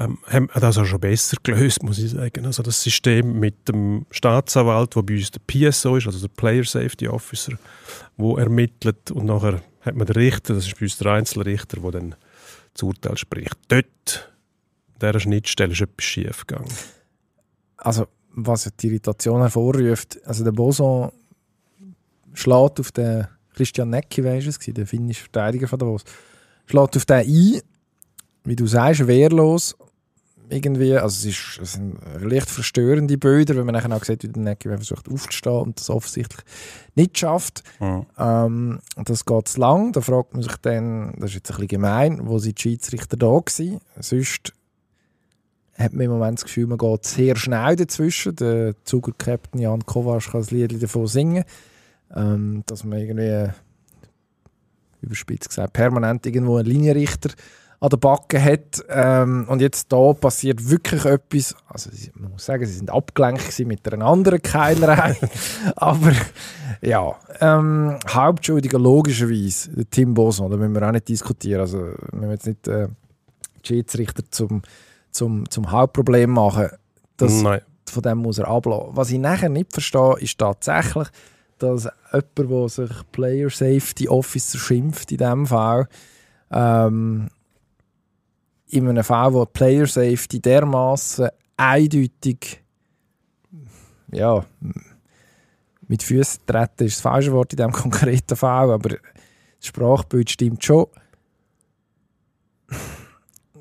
ähm, haben das auch schon besser gelöst, muss ich sagen. Also das System mit dem Staatsanwalt, der bei uns der PSO ist, also der Player Safety Officer, der ermittelt und nachher hat man den Richter, das ist bei uns der Einzelrichter, der dann das Urteil spricht. Dort, an dieser Schnittstelle, ist etwas schief gegangen. Also, was die Irritation hervorruft, also der Boson schlägt auf den Christian Necki, weisst du es, der finnische Verteidiger von Davos, schlägt auf den ein, wie du sagst, wehrlos irgendwie. Also es, ist, es sind leicht verstörende Bilder, wenn man dann auch sieht, wie der Necki versucht aufzustehen und das offensichtlich nicht schafft. Mhm. Ähm, das geht zu lang. Da fragt man sich dann, das ist jetzt ein bisschen gemein, wo sind die Schiedsrichter da gewesen? Sonst hat man im Moment das Gefühl, man geht sehr schnell dazwischen. Der Zuger-Captain Jan Kovac kann das Lied davon singen, ähm, dass man irgendwie, überspitzt gesagt, permanent irgendwo einen Linienrichter hat an der Backe hat. Ähm, und jetzt da passiert wirklich etwas. Also man muss sagen, sie sind abgelenkt mit einer anderen Keilerei. Aber ja, ähm, Hauptschuldiger logischerweise Tim Boson, da müssen wir auch nicht diskutieren. Also wir müssen jetzt nicht äh, Schiedsrichter zum, zum, zum Hauptproblem machen. Das, Nein. Von dem muss er ablassen. Was ich nachher nicht verstehe, ist tatsächlich, dass jemand, der sich Player Safety Officer schimpft in dem Fall, ähm, in einem Fall, wo die Player Safety dermaßen eindeutig ja, mit Füßen treten ist das falsche Wort in diesem konkreten Fall, aber das Sprachbild stimmt schon.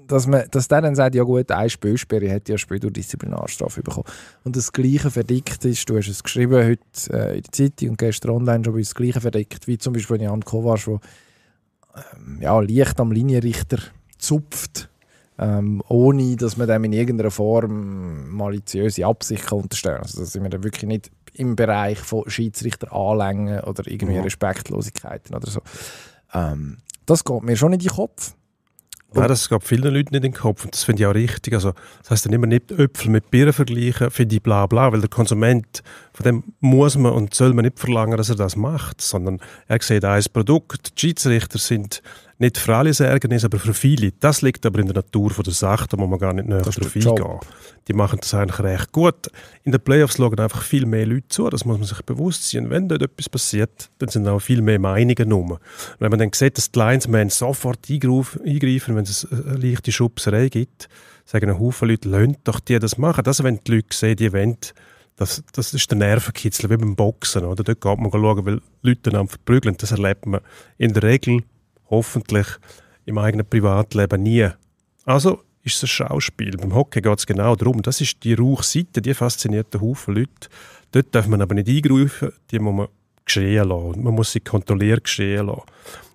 Dass, man, dass der dann sagt, ja gut, ein Spielsperre hat ja Spiel durch Disziplinarstrafe bekommen. Und das Gleiche verdickt ist, du hast es geschrieben heute äh, in der Zeitung und gestern online schon, das Gleiche verdickt, wie zum Beispiel Jan Kovac, der ähm, ja, leicht am Linienrichter zupft ähm, ohne dass man dem in irgendeiner Form maliziöse Absichten Absicht kann Also da sind wir dann wirklich nicht im Bereich von Schiedsrichter anlängen oder irgendwie ja. Mhm. Respektlosigkeiten oder so. Ähm, das geht mir schon in den Kopf. Und Nein, das geht vielen Leuten nicht in den Kopf und das finde ich auch richtig. Also, das heißt dann immer nicht Äpfel mit Birnen vergleichen, finde ich bla bla, weil der Konsument, von dem muss man und soll man nicht verlangen, dass er das macht, sondern er sieht ein Produkt. Die Schiedsrichter sind nicht für alle ein Ärgernis, aber für viele. Das liegt aber in der Natur der Sache, da muss man gar nicht näher drauf eingehen. Die machen das eigentlich recht gut. In den Playoffs schauen einfach viel mehr Leute zu, das muss man sich bewusst sein. Wenn dort etwas passiert, dann sind auch viel mehr Meinungen rum. wenn man dann sieht, dass die Lionsmen sofort eingreifen, wenn es eine leichte Schubserei gibt, sagen ein Haufen Leute, lönt doch die das machen. Das wenn die Leute sehen, die wollen, das, das ist der Nervenkitzel, wie beim Boxen. Oder? Dort geht man schauen, weil Leute dann verprügeln. Das erlebt man in der Regel hoffentlich im eigenen Privatleben nie. Also ist es ein Schauspiel. Beim Hockey geht es genau darum. Das ist die Rauchseite, die fasziniert einen Haufen Leute. Dort darf man aber nicht eingreifen, die muss man geschehen lassen. Man muss sie kontrolliert geschehen lassen.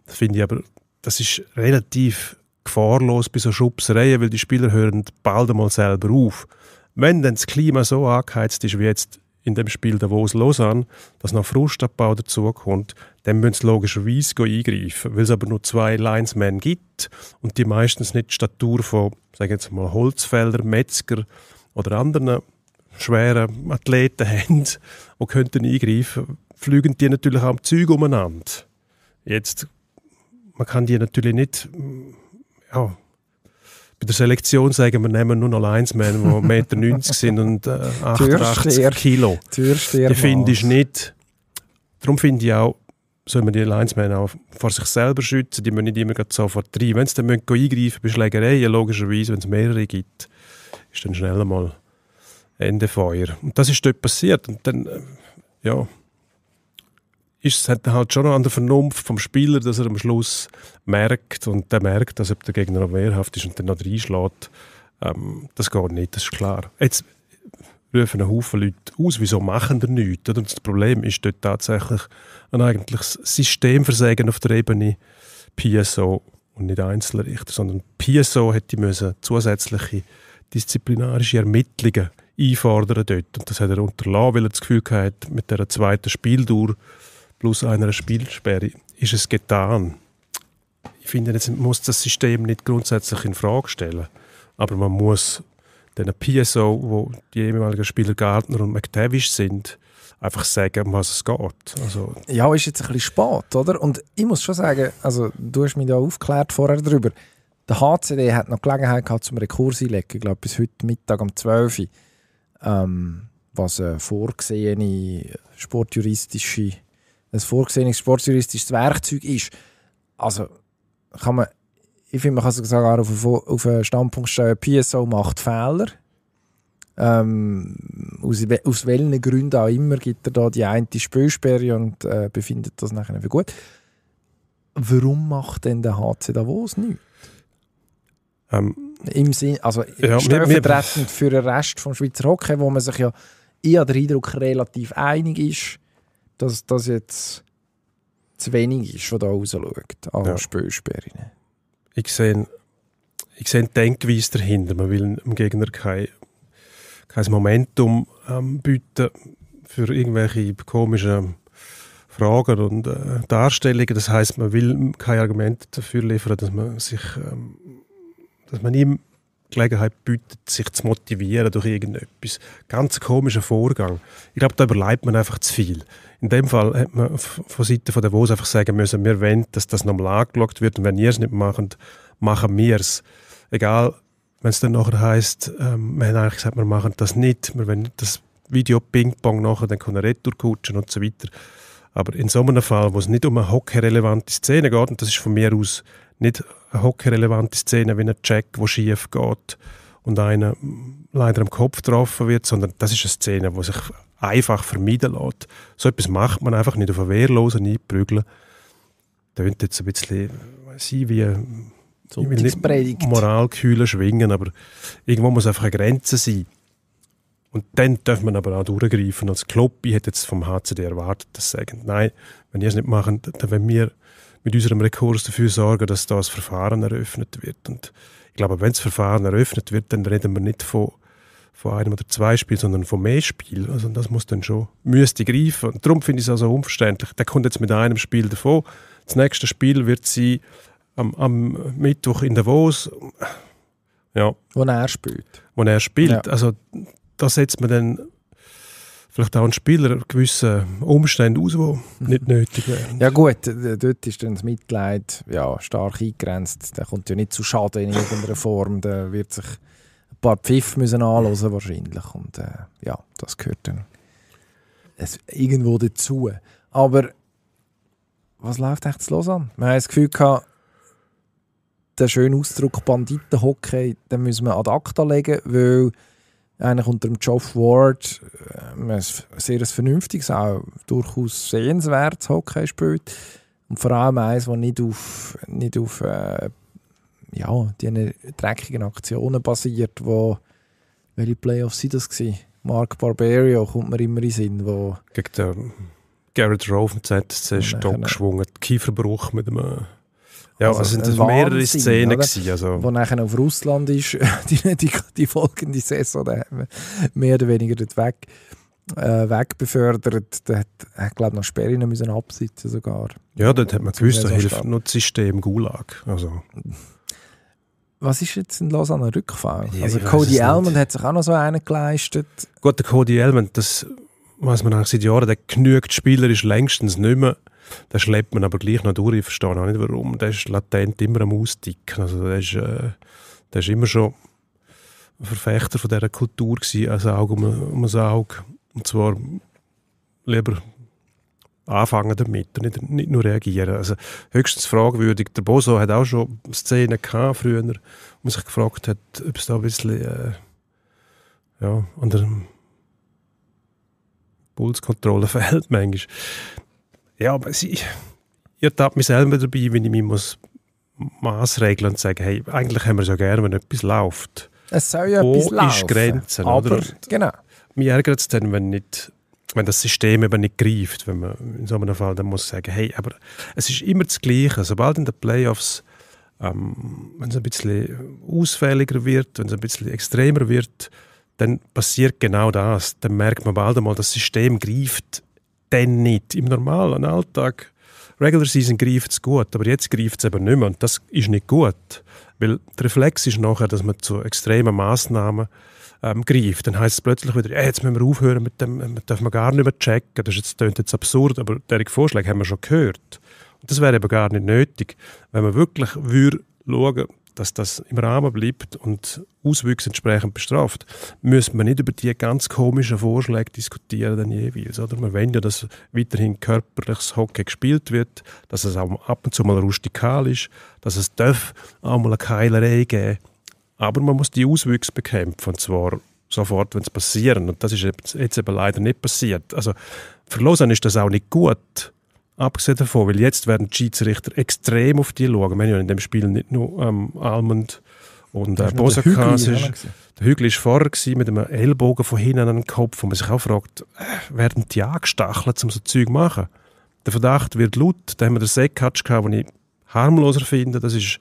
Das finde ich aber, das ist relativ gefahrlos bei so Schubsereien, weil die Spieler hören bald einmal selber auf. Wenn dann das Klima so angeheizt ist wie jetzt in dem Spiel Davos-Lausanne, dass noch Frustabbau dazukommt, dann müssen sie logischerweise eingreifen. Weil es aber nur zwei Linesmen gibt und die meistens nicht die Statur von, sagen jetzt mal, Holzfäller, Metzger oder anderen schweren Athleten haben, die könnten eingreifen, fliegen die natürlich auch am Zeug umeinander. Jetzt, man kann die natürlich nicht ja, bei der Selektion sagen, wir nehmen nur noch Linesmen, die 1,90 Meter sind und äh, 88 Kilo. Türsteher die finde ich nicht. Darum finde ich auch, sollen wir die Linesmen auch vor sich selber schützen, die müssen nicht immer sofort rein. Wenn sie dann müssen eingreifen bei Schlägereien, logischerweise, wenn es mehrere gibt, ist dann schnell mal Ende Feuer. Und das ist dort passiert. Und dann, äh, ja ist es halt, halt schon noch an der Vernunft vom Spieler, dass er am Schluss merkt und der merkt, dass ob der Gegner noch wehrhaft ist und dann noch reinschlägt. Ähm, das geht nicht, das ist klar. Jetzt rufen ein Haufen Leute aus, wieso machen die nichts? Und das Problem ist dort tatsächlich ein eigentliches Systemversagen auf der Ebene PSO und nicht Einzelrichter, sondern PSO hätte müssen zusätzliche disziplinarische Ermittlungen einfordern dort. Und das hat er unterlassen, weil er das Gefühl hatte, mit der zweiten Spieldauer plus einer Spielsperre ist es getan. Ich finde, jetzt muss das System nicht grundsätzlich in Frage stellen, aber man muss den PSO, wo die ehemaligen Spieler Gardner und McTavish sind, einfach sagen, um was es geht. Also ja, ist jetzt ein bisschen spät, oder? Und ich muss schon sagen, also du hast mich ja aufgeklärt vorher darüber. Der HCD hat noch Gelegenheit gehabt zum Rekurs einlegen, ich glaube bis heute Mittag um 12 Uhr, ähm, was eine vorgesehene sportjuristische ein vorgesehenes sportjuristisches Werkzeug ist. Also kann man, ich finde, man kann sogar auf, auf einen Standpunkt stellen, PSO macht Fehler. Ähm, aus, aus welchen Gründen auch immer gibt er da die eine Spielsperre und äh, befindet das nachher für gut. Warum macht denn der HC Davos nichts? Ähm, Im Sinn, also ja, stellvertretend für den Rest des Schweizer Hockey, wo man sich ja, ich habe den Eindruck, relativ einig ist dass das jetzt zu wenig ist, was da raus schaut, an ja. Spielsperren. Ich sehe, ich sehe eine Denkweise dahinter. Man will dem Gegner kein, kein Momentum ähm, bieten für irgendwelche komischen Fragen und äh, Darstellungen. Das heißt, man will kein Argument dafür liefern, dass man sich, ähm, dass man ihm Gelegenheit bietet, sich zu motivieren durch irgendetwas. Ganz komischer Vorgang. Ich glaube, da überleibt man einfach zu viel. In dem Fall hat man von Seiten der Davos einfach sagen müssen, wir wollen, dass das nochmal angeschaut wird und wenn ihr es nicht macht, machen wir es. Egal, wenn es dann nachher heisst, ähm, wir haben eigentlich gesagt, wir machen das nicht, wir wollen nicht das Video Ping-Pong nachher, dann kann er retourkutschen und so weiter. Aber in so einem Fall, wo es nicht um eine hockey-relevante Szene geht, und das ist von mir aus nicht eine hockeyrelevante Szene wie ein Check, wo schief geht und einer leider am Kopf getroffen wird, sondern das ist eine Szene, die sich einfach vermeiden lässt. So etwas macht man einfach nicht auf einen Wehrlosen einprügeln. Da wird jetzt ein bisschen sein wie so, ich will nicht Moralkühle schwingen, aber irgendwo muss einfach eine Grenze sein. Und dann darf man aber auch durchgreifen. Als ich hätte jetzt vom HCD erwartet, dass sie sagen, nein, wenn ihr es nicht machen, dann werden wir mit unserem Rekurs dafür sorgen, dass das Verfahren eröffnet wird. Und ich glaube, wenn das Verfahren eröffnet wird, dann reden wir nicht von, von einem oder zwei Spielen, sondern von mehr Spielen. Also das muss dann schon, müsste greifen. Und darum finde ich es also unverständlich. Der kommt jetzt mit einem Spiel davon. Das nächste Spiel wird sie am, am Mittwoch in Davos. Ja. Wo er spielt. Wo er spielt. Ja. Also da setzt man dann vielleicht auch ein Spieler gewisse Umstände aus, die mhm. nicht nötig wären. Ja gut, dort ist dann das Mitleid ja, stark eingegrenzt. Der kommt ja nicht zu Schaden in irgendeiner Form. Der wird sich ein paar Pfiff müssen anhören wahrscheinlich. Und äh, ja, das gehört dann irgendwo dazu. Aber was läuft echt los an? Wir haben das Gefühl gehabt, der schöne Ausdruck Banditenhockey, den müssen wir ad acta legen, weil eigentlich unter dem Geoff Ward ähm, ein sehr ein vernünftiges, auch durchaus sehenswertes Hockey spielt. Und vor allem eins, das nicht auf, nicht auf äh, ja, diese dreckigen Aktionen basiert, wo welche Playoffs sind das gewesen? Mark Barberio kommt mir immer in den Sinn, wo... Gegen den Garrett Rowe vom ZSC Stock geschwungen, Kieferbruch mit einem ja, also es sind äh, Wahnsinn, mehrere Szenen oder? Also. Wo nachher auf Russland ist, die, die, die folgende Saison, da haben wir mehr oder weniger dort weg, äh, wegbefördert. Da hat, ich glaube noch Sperrinen müssen absitzen sogar. Ja, dort hat man gewusst, da hilft nur das System Gulag. Also. Was ist jetzt in Lausanne Rückfall? Ja, also Cody Elmond hat sich auch noch so einen geleistet. Gut, der Cody Elmond, das weiß man eigentlich seit Jahren, der genügt Spieler ist längstens nicht mehr das schleppt man aber gleich noch durch, ich verstehe auch nicht warum. Der ist latent immer am Austicken. Also der ist, äh, der ist immer schon ein Verfechter von dieser Kultur gewesen, als Auge um, um ein Auge. Und zwar lieber anfangen damit und nicht, nicht nur reagieren. Also höchstens fragwürdig. Der Boso hat auch schon Szenen gehabt früher, wo man sich gefragt hat, ob es da ein bisschen äh, ja, an der Pulskontrolle fehlt manchmal ja, aber sie, ich, ich ertappe mich selber dabei, wenn ich mich muss maßregeln und sagen, hey, eigentlich haben wir es ja gerne, wenn etwas läuft. Es soll ja Wo etwas laufen. ist Grenzen, aber, oder? Genau. Mich ärgert es dann, wenn nicht wenn das System eben nicht greift, wenn man in so einem Fall dann muss sagen, hey, aber es ist immer das Gleiche. Sobald in den Playoffs, ähm, wenn es ein bisschen ausfälliger wird, wenn es ein bisschen extremer wird, dann passiert genau das. Dann merkt man bald einmal, das System greift dann nicht. Im normalen Alltag, Regular Season greift es gut, aber jetzt greift es eben nicht mehr und das ist nicht gut. Weil der Reflex ist nachher, dass man zu extremen Massnahmen ähm, greift. Dann heißt es plötzlich wieder, ey, äh, jetzt müssen wir aufhören, mit dem ähm, darf man gar nicht mehr checken. Das, ist jetzt, klingt jetzt absurd, aber derige Vorschläge haben wir schon gehört. Und das wäre eben gar nicht nötig, wenn man wirklich würde schauen dass das im Rahmen bleibt und Auswüchse entsprechend bestraft, müssen wir nicht über die ganz komischen Vorschläge diskutieren dann jeweils. Oder? Wir wollen ja, dass weiterhin körperliches Hockey gespielt wird, dass es auch ab und zu mal rustikal ist, dass es darf auch mal eine Keilerei geben Aber man muss die Auswüchse bekämpfen, und zwar sofort, wenn es passieren. Und das ist jetzt eben leider nicht passiert. Also für Losen ist das auch nicht gut, Abgesehen davon, weil jetzt werden die Schiedsrichter extrem auf die schauen. Wir haben ja in dem Spiel nicht nur ähm, Almond und äh, Bosakas. Der, der Hügel war vorher mit einem Ellbogen von hinten an den Kopf, wo man sich auch fragt, äh, werden die angestachelt, um so Zeug zu machen? Der Verdacht wird laut. Da haben wir den Sekatsch gehabt, den ich harmloser finde. Das ist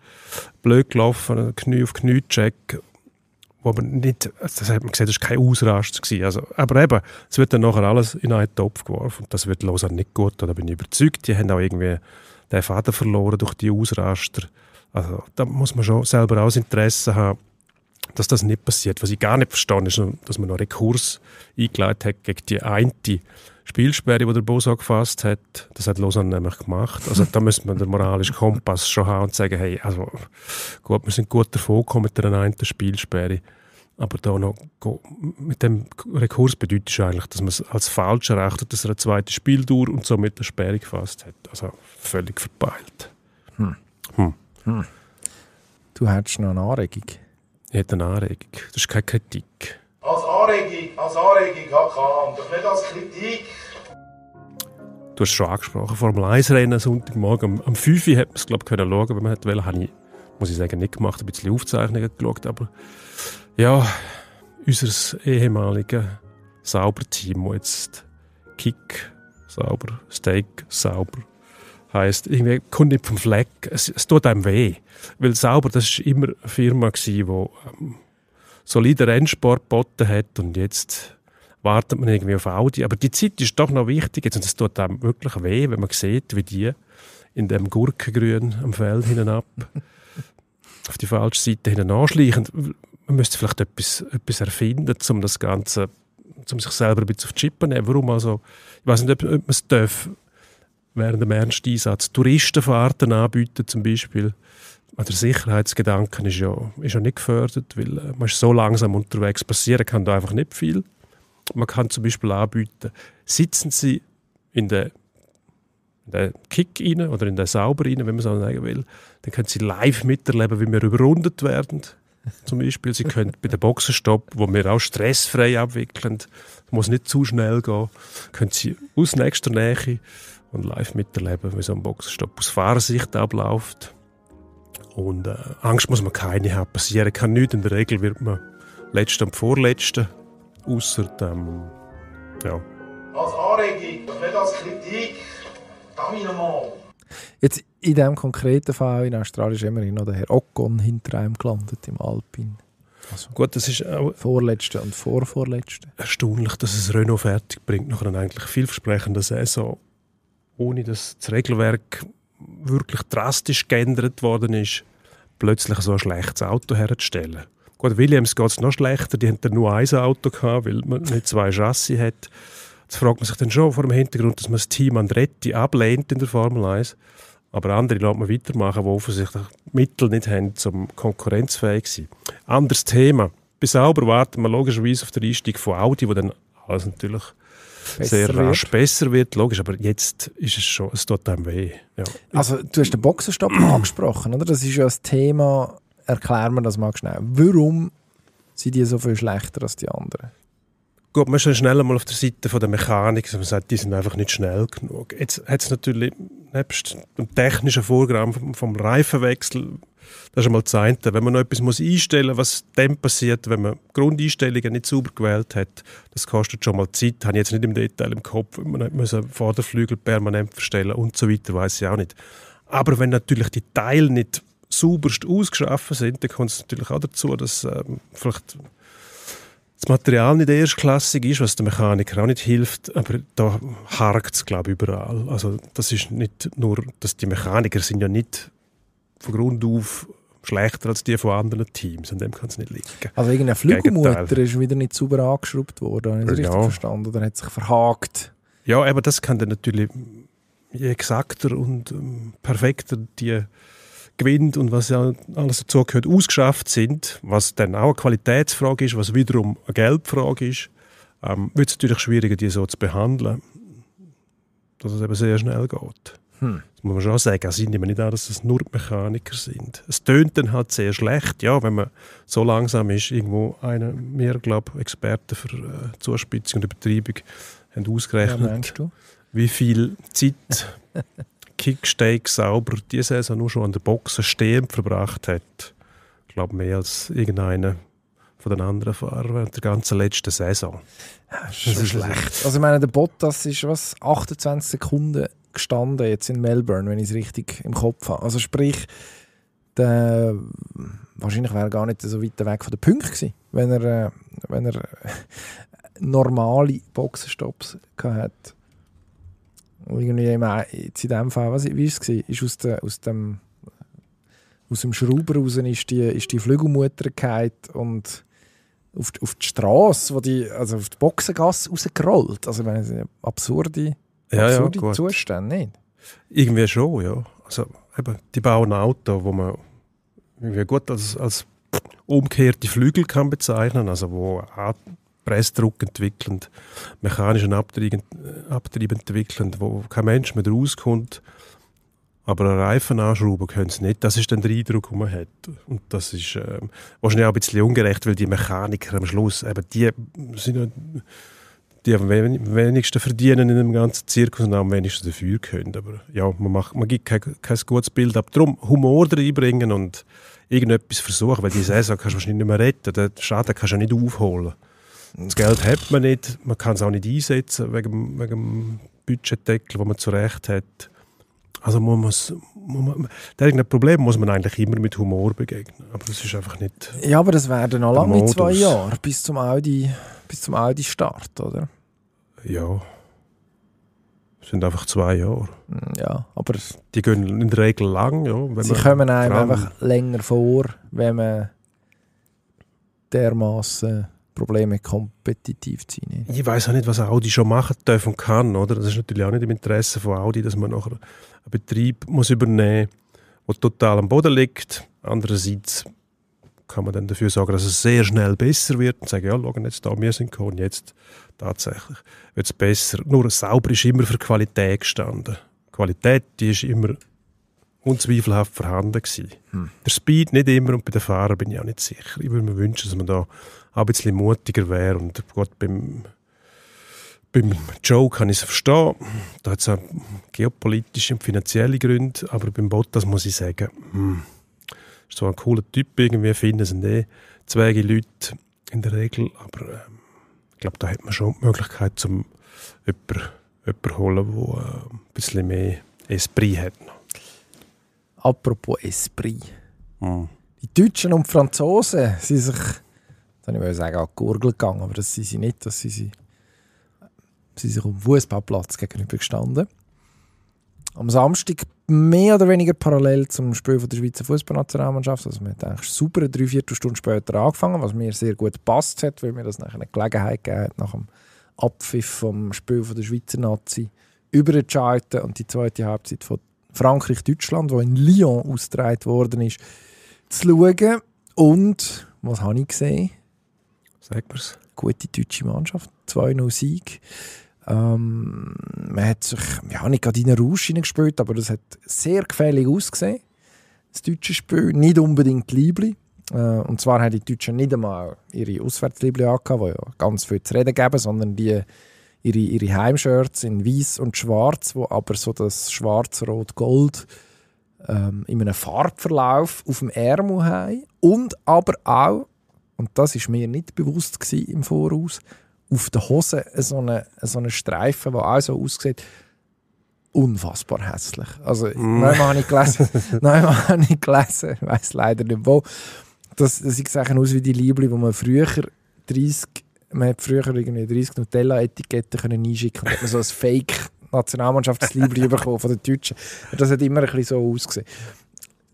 blöd gelaufen, Knie auf Knie-Check wo aber nicht, also das hat man gesehen, das war kein Ausrast. Also, aber eben, es wird dann nachher alles in einen Topf geworfen und das wird Lausanne nicht gut, da bin ich überzeugt. Die haben auch irgendwie den Faden verloren durch die Ausraster. Also da muss man schon selber auch das Interesse haben, dass das nicht passiert. Was ich gar nicht verstanden ist, dass man noch Rekurs eingeleitet hat gegen die eine Spielsperre, die der Bosa gefasst hat. Das hat Lausanne nämlich gemacht. Also da müsste man den moralischen Kompass schon haben und sagen, hey, also gut, wir sind gut davon gekommen mit der einen Spielsperre. Aber da noch mit dem Rekurs bedeutet es eigentlich, dass man es als falsch erachtet, dass er eine zweite Spieldauer und somit eine Sperre gefasst hat. Also völlig verpeilt. Hm. Hm. Hm. hm. Du hättest noch eine Anregung? Ich hätte eine Anregung. Das ist keine Kritik. Als Anregung, als Anregung, Hakan, doch nicht als Kritik. Du hast schon angesprochen, Formel 1 Rennen Sonntagmorgen. Um, um 5 Uhr hat man es, glaube ich, können schauen, wenn man hat wollte. Habe ich, muss ich sagen, nicht gemacht. Ein bisschen Aufzeichnungen geschaut, aber ja, unser ehemaliges Sauberteam, das jetzt Kick sauber, Steak sauber, heißt irgendwie nicht vom Fleck. Es, es, tut einem weh, weil sauber das ist immer eine Firma gewesen, wo ähm, solider Rennsport geboten hat und jetzt wartet man irgendwie auf Audi. Aber die Zeit ist doch noch wichtig jetzt und es tut einem wirklich weh, wenn man sieht, wie die in dem Gurkengrün am Feld hinab auf die falsche Seite hinten anschleichen. Man müsste vielleicht etwas, etwas erfinden, um das Ganze, um sich selber ein bisschen auf die Chippen nehmen. Warum also? Ich weiß nicht, ob man es darf während dem Ernsteinsatz Touristenfahrten anbieten zum Beispiel. der Sicherheitsgedanke ist ja, ist ja nicht gefördert, weil äh, man ist so langsam unterwegs, passieren kann da einfach nicht viel. Man kann zum Beispiel anbieten, sitzen Sie in der den Kick rein oder in den Sauber rein, wenn man es so sagen will. Dann können sie live miterleben, wie wir überrundet werden. Zum Beispiel, sie können bei dem Boxenstopp, wo wir auch stressfrei abwickeln, muss nicht zu schnell gehen, können sie aus nächster Nähe und live miterleben, wie so ein Boxenstopp aus Fahrersicht abläuft. Und äh, Angst muss man keine haben, passieren kann nichts. In der Regel wird man Letzter und Vorletzter, außer dem, ja. Als Anregung, nicht als Kritik, mal. Jetzt in diesem konkreten Fall in Australien ist immerhin noch der Herr Ocon hinter einem gelandet im Alpin. Also Gut, das ist auch Vorletzte und Vorvorletzte. Erstaunlich, dass es Renault fertig bringt nach einer eigentlich vielversprechenden Saison ohne dass das Regelwerk wirklich drastisch geändert worden ist, plötzlich so ein schlechtes Auto herzustellen. Gut, Williams geht es noch schlechter, die hatten nur ein Auto, gehabt, weil man nicht zwei Chassis hat. Jetzt fragt man sich dann schon vor dem Hintergrund, dass man das Team Andretti ablehnt in der Formel 1. Aber andere lassen man weitermachen, die offensichtlich Mittel nicht haben, um konkurrenzfähig zu sein. Anderes Thema. Bis Sauber warten wir logischerweise auf den Einstieg von Audi, wo dann alles natürlich besser sehr rasch besser wird. Logisch, aber jetzt ist es schon, es tut einem weh. Ja. Also du hast den Boxenstopp angesprochen, oder? Das ist ja das Thema, erklären wir das mal schnell. Warum sind die so viel schlechter als die anderen? Gut, man ist dann schnell einmal auf der Seite von der Mechanik, man sagt, die sind einfach nicht schnell genug. Jetzt hat es natürlich, nebst dem technischen Vorgang vom Reifenwechsel, das ist einmal das eine. Wenn man noch etwas muss einstellen muss, was dann passiert, wenn man Grundeinstellungen nicht sauber gewählt hat, das kostet schon mal Zeit. Das habe ich jetzt nicht im Detail im Kopf. Man muss Vorderflügel permanent verstellen und so weiter, weiß ich auch nicht. Aber wenn natürlich die Teile nicht sauberst ausgeschaffen sind, dann kommt es natürlich auch dazu, dass ähm, vielleicht das Material nicht erstklassig ist, was der Mechaniker auch nicht hilft, aber da harkt es, glaube ich, überall. Also das ist nicht nur, dass die Mechaniker sind ja nicht von Grund auf schlechter als die von anderen Teams. An dem kann es nicht liegen. Also irgendeine Flügelmutter ist wieder nicht sauber angeschraubt worden, habe ich richtig ja. verstanden, oder hat sich verhakt. Ja, aber das kann dann natürlich, je exakter und ähm, perfekter die gewinnt und was ja alles dazugehört, ausgeschafft sind, was dann auch eine Qualitätsfrage ist, was wiederum eine Geldfrage ist, ähm, wird es natürlich schwieriger, die so zu behandeln, dass es eben sehr schnell geht. Hm. Das muss man schon sagen. Also sind nehme nicht an, dass es nur Mechaniker sind. Es tönt dann halt sehr schlecht, ja, wenn man so langsam ist. Irgendwo einer, wir glaube Experten für äh, Zuspitzung und Übertreibung haben ausgerechnet, ja, wie viel Zeit Kicksteak sauber diese Saison nur schon an der Boxen stehend verbracht hat. Ich glaube, mehr als irgendeiner von den anderen Fahrern während der ganzen letzten Saison. Ja, das ist schlecht. Also ich meine, der Bottas ist was, 28 Sekunden gestanden jetzt in Melbourne, wenn ich es richtig im Kopf habe. Also sprich, der, wahrscheinlich wäre er gar nicht so weit weg von der Punkten gewesen, wenn er, äh, wenn er äh, normale Boxenstops gehabt Und irgendwie im, äh, in dem Fall, was, wie war es? Ist aus, der, aus dem aus dem Schrauber raus ist die, ist die Flügelmutter und auf die, die Straße, wo die, also auf die Boxengasse rausgerollt. Also, wenn es eine absurde ja, ja, die gut. Zustände nicht? Irgendwie schon, ja. Also, eben, die bauen ein Auto, wo man irgendwie gut als, als umgekehrte Flügel kann bezeichnen, also wo Pressdruck entwickelnd, mechanischen Abtrieb, Abtrieb entwickelnd, wo kein Mensch mehr rauskommt, aber einen Reifen anschrauben können sie nicht. Das ist dann der Eindruck, den man hat. Und das ist ähm, wahrscheinlich auch ein bisschen ungerecht, weil die Mechaniker am Schluss, eben die sind ja die am wenigsten verdienen in dem ganzen Zirkus und am wenigsten dafür können. Aber ja, man, macht, man gibt kein, kein gutes Bild ab. Darum Humor reinbringen und irgendetwas versuchen, weil die Saison kannst du wahrscheinlich nicht mehr retten. Den Schaden kannst du nicht aufholen. Das Geld hat man nicht, man kann es auch nicht einsetzen wegen, wegen dem Budgetdeckel, den man zurecht hat. Also man muss, man, irgendein Problem muss man eigentlich immer mit Humor begegnen. Aber das ist einfach nicht... Ja, aber das werden noch lange zwei Jahre bis zum Audi bis zum Audi-Start, oder? Ja. Es sind einfach zwei Jahre. Hm, ja, aber... Die gehen in der Regel lang, ja. sie kommen einem einfach länger vor, wenn man dermaßen Probleme kompetitiv zu sein. Ich weiß auch nicht, was Audi schon machen darf und kann, oder? Das ist natürlich auch nicht im Interesse von Audi, dass man nachher einen Betrieb muss übernehmen muss, der total am Boden liegt. Andererseits kann man dann dafür sorgen, dass es sehr schnell besser wird und sagen, ja, schauen jetzt da, wir sind gekommen, jetzt tatsächlich wird es besser. Nur sauber ist immer für Qualität gestanden. Qualität, die ist immer unzweifelhaft vorhanden gewesen. Hm. Der Speed nicht immer und bei den Fahrern bin ich auch nicht sicher. Ich würde mir wünschen, dass man da ein bisschen mutiger wäre und gut, beim beim Joe kann ich es verstehen. Da hat es geopolitische und finanzielle Gründe. Aber beim Bottas muss ich sagen, mh, hm, ist so ein cooler Typ, irgendwie finden sind eh zwei Leute in der Regel, aber ähm, ich glaube, da hat man schon die Möglichkeit, zum jemanden, zu holen, der äh, ein bisschen mehr Esprit hat. Apropos Esprit. Mm. Die Deutschen und die Franzosen sind sich, dann ich sagen, an die Gurgel gegangen, aber das sind sie nicht, das sind sie, sie sind sich am Fußballplatz gegenüber gestanden. Am Samstag mehr oder weniger parallel zum Spiel von der Schweizer Fußballnationalmannschaft. Also wir haben super drei Viertelstunden später angefangen, was mir sehr gut gepasst hat, weil mir das nachher eine Gelegenheit gegeben hat, nach dem Abpfiff vom Spiel von der Schweizer Nazi überzuschalten und die zweite Halbzeit von Frankreich-Deutschland, wo in Lyon ausgetragen worden ist, zu schauen. Und, was habe ich gesehen? Sag mir's. Gute deutsche Mannschaft, 2-0 Sieg. Ähm, man hat sich ja, nicht gerade in einen Rausch hineingespielt, aber das hat sehr gefährlich ausgesehen. Das deutsche Spiel, nicht unbedingt die Liebling. Äh, und zwar haben die Deutschen nicht einmal ihre Auswärtsliebli angehabt, die ja ganz viel zu reden geben, sondern die, ihre, ihre Heimshirts in weiß und schwarz, wo aber so das schwarz-rot-gold ähm, in einem Farbverlauf auf dem Ärmel haben. Und aber auch, und das ist mir nicht bewusst im Voraus, auf der Hose so einen so eine Streifen, der auch so aussieht. Unfassbar hässlich. Also, mm. neunmal habe ich gelesen, neunmal habe ich gelesen, ich weiss leider nicht wo, dass, dass ich sage, aus wie die Liebling, die man früher 30, man hat früher irgendwie 30 Nutella-Etiketten können einschicken können, man so ein Fake Nationalmannschaftsliebling bekommen von den Deutschen. Das hat immer ein bisschen so ausgesehen.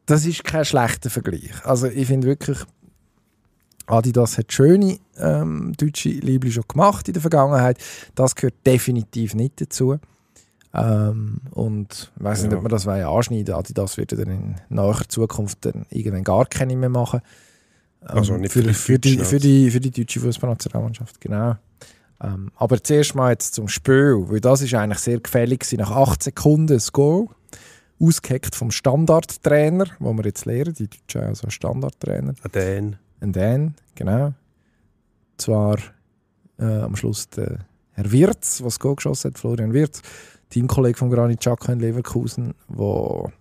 Das ist kein schlechter Vergleich. Also ich finde wirklich, Adidas hat schöne ähm, deutsche Libri schon gemacht in der Vergangenheit. Das gehört definitiv nicht dazu. Ähm, und ich weiß nicht, ja. ob man das anschneiden will. Adidas wird dann in naher Zukunft dann irgendwann gar keine mehr machen. Ähm, also nicht für, für, für, die, für, die, für die deutsche Fußballnationalmannschaft, genau. Ähm, aber zuerst mal jetzt zum Spiel, weil das ist eigentlich sehr gefällig. Nach 8 Sekunden das Goal, ausgeheckt vom Standardtrainer, wo wir jetzt lernen, die Deutschen also Standardtrainer. Den. And then, genau. Zwar äh, am Schluss der Herr Wirz, was Go geschossen hat, Florian Wirz, Teamkollege von Granit Xhaka in Leverkusen, wo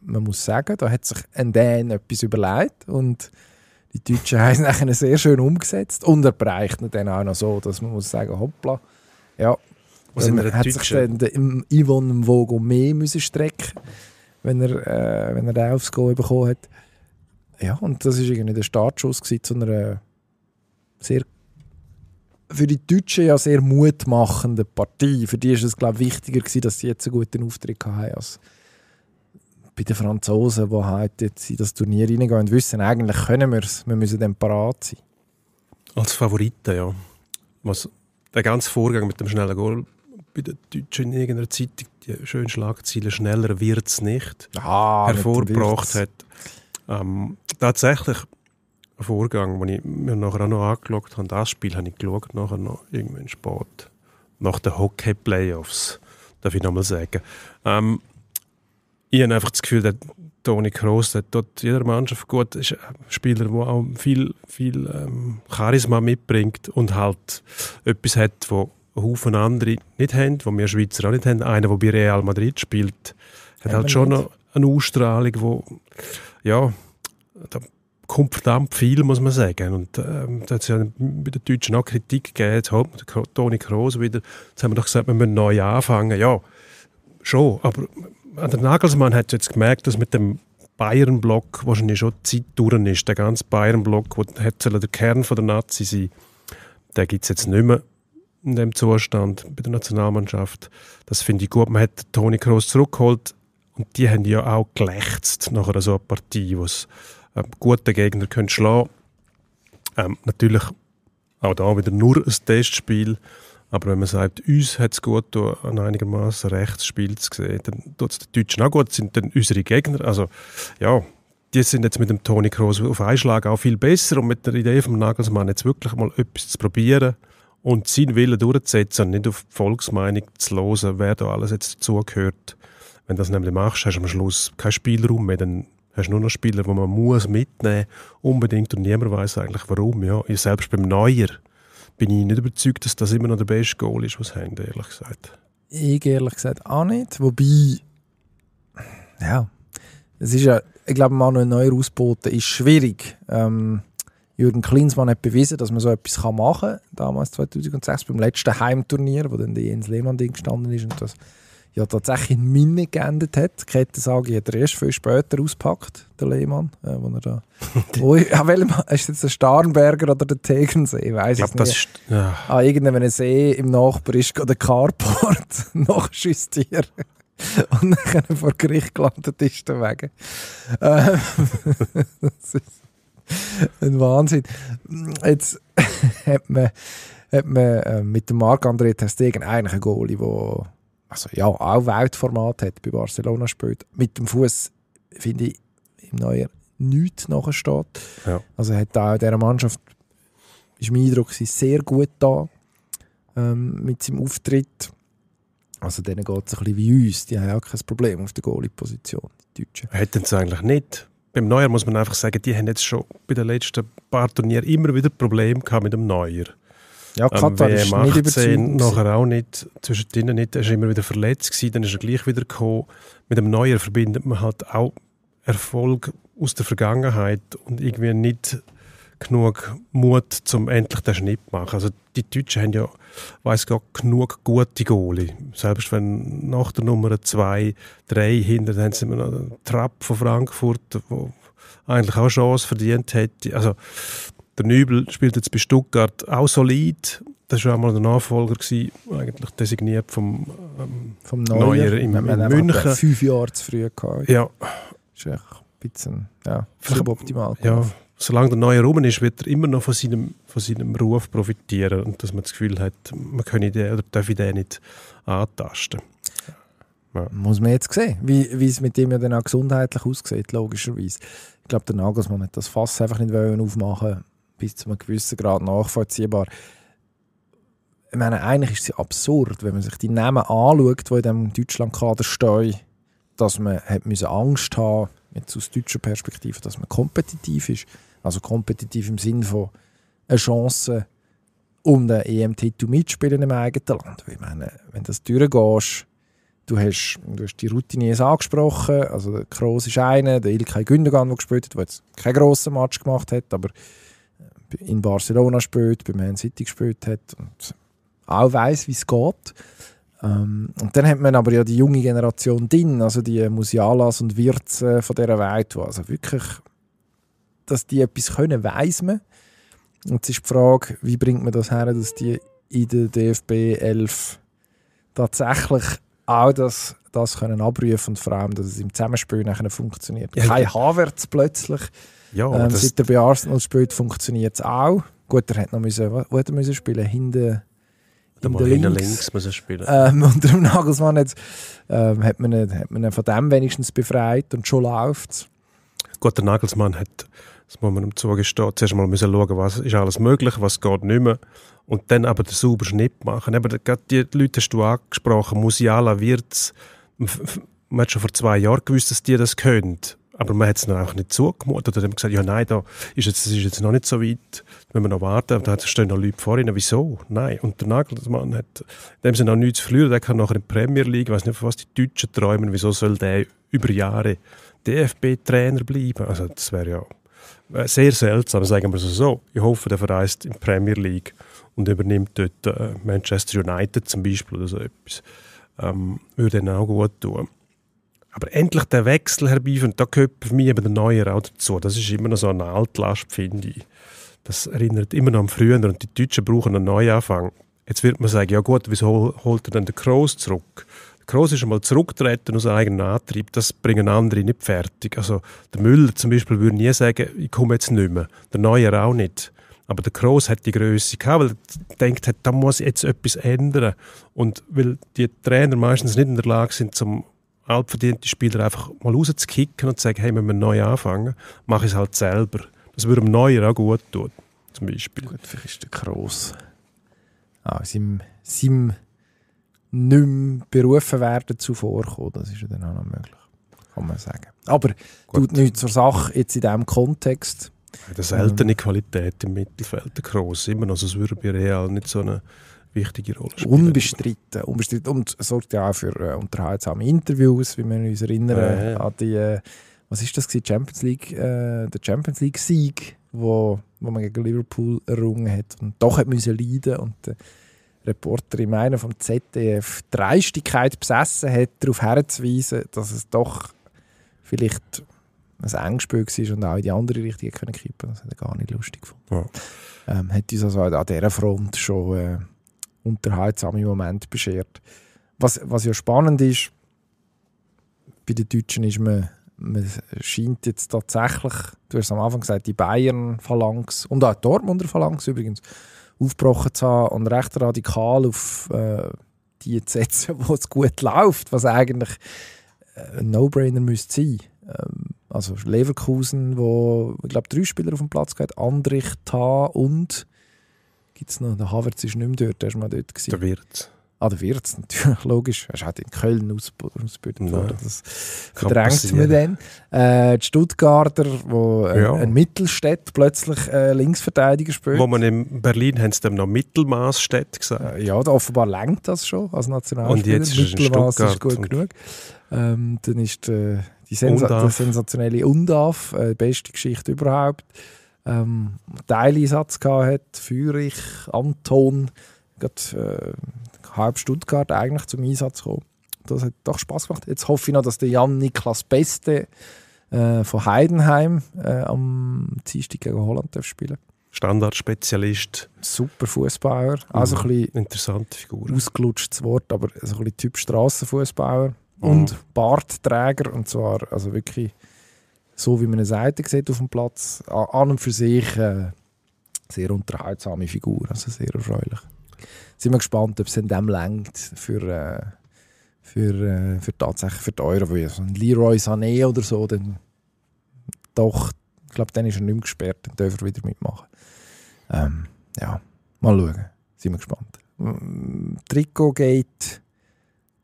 man muss sagen, da hat sich ein Dan etwas überlegt und die Deutschen haben es nachher sehr schön umgesetzt und erreicht dann auch noch so, dass man muss sagen, hoppla, ja, was man hat sich dann im Yvonne Vogo mehr müssen strecken, wenn er äh, wenn er den aufs Go bekommen hat. Ja, und das war irgendwie der Startschuss zu einer sehr für die Deutschen ja sehr mutmachende Partie. Für die ist es glaube ich, wichtiger gewesen, dass sie jetzt einen guten Auftritt haben als bei den Franzosen, die heute halt jetzt in das Turnier reingehen und wissen, eigentlich können wir es, wir müssen dann parat sein. Als Favoriten, ja. Was, der ganze Vorgang mit dem schnellen Goal bei den Deutschen in irgendeiner Zeitung, die schönen Schlagzeilen, schneller wird's nicht, ah, hervorgebracht hat. Ähm, tatsächlich ein Vorgang, den ich mir nachher auch noch angeschaut habe, das Spiel habe ich geschaut, nachher noch irgendwann spät, nach den Hockey-Playoffs, darf ich nochmal sagen. Ähm, ich habe einfach das Gefühl, der Toni Kroos, der tut jeder Mannschaft gut, ist ein Spieler, der auch viel, viel ähm, Charisma mitbringt und halt etwas hat, wo Haufen andere nicht haben, wo wir Schweizer auch nicht haben. Einer, der bei Real Madrid spielt, hat halt schon noch eine Ausstrahlung, die ja, da kommt verdammt viel, muss man sagen. Und ähm, da hat es ja bei den Deutschen auch Kritik gegeben, jetzt hat Toni Kroos wieder, jetzt haben wir doch gesagt, wir müssen neu anfangen. Ja, schon, aber der Nagelsmann hat jetzt gemerkt, dass mit dem Bayern-Block wahrscheinlich schon die Zeit durch ist. Der ganze Bayern-Block, der hätte der Kern der Nazi sein der gibt es jetzt nicht mehr in dem Zustand bei der Nationalmannschaft. Das finde ich gut. Man hat Toni Kroos zurückgeholt, und die haben ja auch gelächzt nach einer so einer Partie, wo es ähm, gute Gegner können schlagen ähm, Natürlich auch da wieder nur ein Testspiel. Aber wenn man sagt, uns hat es gut getan, an einigermaßen rechtes Spiel zu sehen, dann tut es den Deutschen auch gut, Das sind dann unsere Gegner. Also ja, die sind jetzt mit dem Toni Kroos auf einen Schlag auch viel besser und mit der Idee vom Nagelsmann jetzt wirklich mal etwas zu probieren und seinen Willen durchzusetzen und nicht auf die Volksmeinung zu hören, wer da alles jetzt dazugehört. Wenn du das nämlich machst, hast du am Schluss keinen Spielraum mehr, dann hast du nur noch Spieler, die man muss mitnehmen muss, unbedingt, und niemand weiß eigentlich warum. Ja, ich selbst beim Neuer bin ich nicht überzeugt, dass das immer noch der beste Goal ist, was hängt, ehrlich gesagt. Ich ehrlich gesagt auch nicht, wobei, ja, es ist ja, ich glaube, Manuel Neuer ausboten ist schwierig. Ähm, Jürgen Klinsmann hat bewiesen, dass man so etwas machen kann, damals 2006 beim letzten Heimturnier, wo dann Jens Lehmann drin gestanden ist und das ja tatsächlich in Mine geändert hat. Die Kettensage hat er erst viel später ausgepackt, der Lehmann, äh, wo er da... wo, ja, welchem, ist jetzt der Starnberger oder der Tegernsee? Ich weiß es nicht. Das ist, ja. Ah, irgendein See im Nachbar ist der Carport nachjustieren. Und dann vor Gericht gelandet ist der Wegen. Ähm, das ist ein Wahnsinn. Jetzt hat man, hat man äh, mit dem Marc-André Ter Stegen eigentlich einen Goalie, der also ja, auch Weltformat hat, bei Barcelona gespielt. mit dem Fuß finde ich, im Neuer nichts nachsteht. Ja. Also hat auch dieser Mannschaft, ist mein Eindruck, sehr gut da ähm, mit seinem Auftritt. Also denen geht es ein bisschen wie uns, die haben auch kein Problem auf der Goalie-Position, die Deutschen. Hätten sie eigentlich nicht. Beim Neuer muss man einfach sagen, die haben jetzt schon bei den letzten paar Turnieren immer wieder Probleme gehabt mit dem Neuer. Ja, Katar ähm, ist nicht überzeugend. nachher auch nicht, zwischendrin nicht, er war immer wieder verletzt gewesen, dann ist er gleich wieder gekommen. Mit dem Neuen verbindet man halt auch Erfolg aus der Vergangenheit und irgendwie nicht genug Mut, um endlich den Schnitt zu machen. Also die Deutschen haben ja, weiß Gott, genug gute Goalie. Selbst wenn nach der Nummer 2, 3 hinter, dann haben sie immer noch einen Trapp von Frankfurt, der eigentlich auch Chance verdient hätte. Also der Nübel spielt jetzt bei Stuttgart auch solid. Das war auch mal der Nachfolger, gewesen, eigentlich designiert vom, ähm, vom Neuer, Neuer im, in, in München. Fünf Jahre zu früh gehabt. Ja. Das ist echt ein bisschen ja, suboptimal. Ja, solange der Neuer rum ist, wird er immer noch von seinem, von seinem Ruf profitieren und dass man das Gefühl hat, man könne den oder darf den nicht antasten. Ja. Muss man jetzt sehen, wie, es mit ihm ja dann auch gesundheitlich aussieht, logischerweise. Ich glaube, der Nagelsmann hat das Fass einfach nicht aufmachen wollen bis zu einem gewissen Grad nachvollziehbar. Ich meine, eigentlich ist es absurd, wenn man sich die Namen anschaut, die in diesem Deutschlandkader stehen, dass man hat Angst haben jetzt aus deutscher Perspektive, dass man kompetitiv ist. Also kompetitiv im Sinne von eine Chance, um den EM-Titel mitzuspielen im eigenen Land. Ich meine, wenn das durchgehst, du hast, du hast die Routine angesprochen, also der Kroos ist einer, der Ilkay Gündogan, der gespielt hat, der jetzt keinen grossen Match gemacht hat, aber in Barcelona spielt, bei Man City gespielt hat und auch weiß, wie es geht. Ähm, und dann hat man aber ja die junge Generation drin, also die Musialas und Wirze äh, von dieser Welt, die also wirklich, dass die etwas können, weiß man. Und jetzt ist die Frage, wie bringt man das her, dass die in der DFB 11 tatsächlich auch das, das können abrufen und vor allem, dass es im Zusammenspiel nachher funktioniert. Kein Havertz plötzlich ja, ähm, seit er bei Arsenal spielt, funktioniert es auch. Gut, er hat noch müssen, wo hat er müssen spielen? Hinten hinter links. Hinter links müssen spielen. Ähm, unter dem Nagelsmann jetzt, ähm, hat, man, ihn, hat man ihn von dem wenigstens befreit und schon läuft's. Gut, der Nagelsmann hat, das muss man ihm zugestehen, zuerst mal müssen schauen, was ist alles möglich, was geht nicht mehr. Und dann aber den sauberen Schnitt machen. Eben, gerade die Leute hast du angesprochen, Musiala wird's. Man hat schon vor zwei Jahren gewusst, dass die das können aber man hat es dann auch nicht zugemacht oder haben gesagt, ja nein, da ist jetzt, das ist jetzt noch nicht so weit, wenn wir noch warten, da stehen noch Leute vor ihnen, wieso? Nein. Und der Nagelsmann hat in dem Sinne auch nichts zu verlieren, der kann nachher in der Premier League, ich weiß nicht, was die Deutschen träumen, wieso soll der über Jahre DFB-Trainer bleiben? Also das wäre ja äh, sehr seltsam, sagen wir es so. Ich hoffe, der verreist in die Premier League und übernimmt dort äh, Manchester United zum Beispiel oder so etwas. Ähm, würde dann auch gut tun. Aber endlich der Wechsel herbeiführen, da gehört für mich eben der Neue auch dazu. Das ist immer noch so eine Altlast, finde ich. Das erinnert immer noch an früher und die Deutschen brauchen einen Neuanfang. Jetzt wird man sagen, ja gut, wieso holt er denn den Kroos zurück? Der Kroos ist einmal zurückgetreten aus eigenem Antrieb, das bringen andere nicht fertig. Also der Müller zum Beispiel würde nie sagen, ich komme jetzt nicht mehr. Der Neue auch nicht. Aber der Kroos hat die Größe gehabt, weil er denkt da muss ich jetzt etwas ändern. Und weil die Trainer meistens nicht in der Lage sind, zum altverdiente Spieler einfach mal rauszukicken und zu sagen, hey, wenn wir neu anfangen, mache ich es halt selber. Das würde dem Neuer auch gut tun, zum Beispiel. Gut, vielleicht ist der Gross ah, seinem, seinem nicht mehr berufen werden zuvor Das ist ja dann auch noch möglich, kann man sagen. Aber gut. tut nichts zur Sache jetzt in diesem Kontext. Eine seltene ähm. Qualität im Mittelfeld, der Gross, immer noch, sonst würde bei Real nicht so eine wichtige Rolle spielen. Unbestritten. unbestritten. Und sorgt ja auch für äh, unterhaltsame Interviews, wie wir uns erinnern ja, an die, äh, was ist das, gewesen? Champions League, äh, der Champions League-Sieg, wo, wo man gegen Liverpool errungen hat und doch hat müssen leiden und der Reporter im einen vom ZDF Dreistigkeit besessen hat, darauf herzuweisen, dass es doch vielleicht ein Engspiel war und auch in die andere Richtung können kippen Das hat er gar nicht lustig gefunden. Ja. Ähm, hat uns also an dieser Front schon äh, unterhaltsame Moment beschert. Was, was ja spannend ist, bei den Deutschen ist man, man scheint jetzt tatsächlich, du hast am Anfang gesagt, die Bayern-Phalanx und auch die Dortmunder Phalanx übrigens, aufgebrochen zu haben und recht radikal auf äh, die zu setzen, wo es gut läuft, was eigentlich äh, ein No-Brainer müsste sein. Ähm, also Leverkusen, wo ich glaube drei Spieler auf dem Platz geht, Andrich, Ta und gibt es noch. Der Havertz ist nicht mehr dort, der ist mal dort. Gewesen. Der Wirtz. Ah, der Wirtz natürlich, logisch. Er ist halt in Köln ausgebildet worden. Das verdrängt man dann. Äh, die Stuttgarter, wo ja. ein Mittelstädt plötzlich äh, Linksverteidiger spielt. Wo man in Berlin haben sie dann noch Mittelmaßstädt gesagt. Äh, ja, offenbar lenkt das schon als Nationalspieler. Und jetzt ist Mittelmaß ist gut genug. Ähm, dann ist die, äh, die Sensa Undaf. sensationelle Undaf, die äh, beste Geschichte überhaupt ähm, Teileinsatz gehabt, Feurich, Anton, gerade äh, halb Stuttgart eigentlich zum Einsatz gekommen. Das hat doch Spaß gemacht. Jetzt hoffe ich noch, dass der Jan Niklas Beste äh, von Heidenheim äh, am Dienstag gegen Holland darf spielen Standardspezialist. Super Fußbauer. Also mhm. ein bisschen interessante Figur. Ausgelutschtes Wort, aber so ein bisschen Typ Strassenfußbauer. Mhm. Und Bartträger. Und zwar also wirklich so wie man eine Seite sieht auf dem Platz, an und für sich äh, sehr unterhaltsame Figur, also sehr erfreulich. Sind wir gespannt, ob es in dem längt für, äh, für, äh, für tatsächlich für die Euro, weil so ein Leroy Sané oder so, dann doch, ich glaube, dann ist er nicht mehr gesperrt, dann dürfen wir wieder mitmachen. Ähm, ja, mal schauen, sind wir gespannt. Mm, Trikot geht,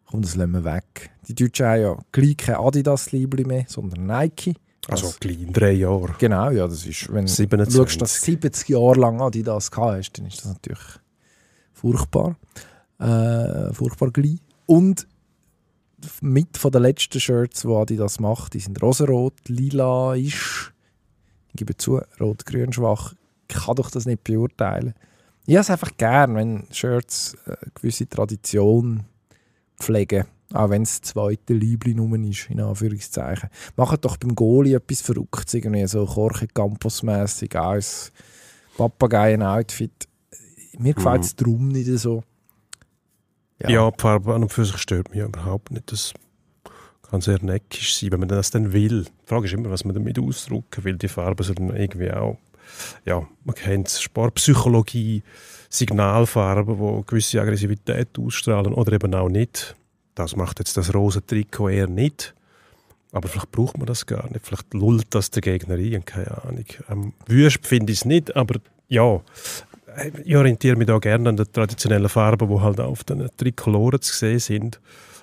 kommt das lassen wir weg. Die Deutschen haben ja gleich kein Adidas-Liebling mehr, sondern Nike. Also, also klein, drei Jahre. Genau, ja, das ist, wenn 27. du schaust, dass 70 Jahre lang an die das hast, dann ist das natürlich furchtbar. Äh, furchtbar klein. Und mit von den letzten Shirts, die Adidas macht, die sind rosarot, lila ist, ich gebe zu, rot-grün schwach. Ich kann doch das nicht beurteilen. Ich habe es einfach gern, wenn Shirts eine äh, gewisse Tradition pflegen. Auch wenn es das zweite Liebling ist, in Anführungszeichen. Macht doch beim Goalie etwas Verrücktes, irgendwie so Korche campus mässig als Papageien-Outfit. Mir gefällt es mhm. drum nicht so. Ja. ja, die Farbe an und für sich stört mich überhaupt nicht. Das kann sehr neckisch sein, wenn man das dann will. Die Frage ist immer, was man damit ausdrücken will. Die Farben dann irgendwie auch, ja, man kennt es, Sportpsychologie, Signalfarben, die gewisse Aggressivität ausstrahlen oder eben auch nicht. Das macht jetzt das rosa Trikot eher nicht. Aber vielleicht braucht man das gar nicht. Vielleicht lullt das der Gegner ein, keine Ahnung. Ähm, wüst finde ich es nicht, aber ja, ich orientiere mich auch gerne an den traditionellen Farben, die halt auf den Trikoloren zu sehen sind.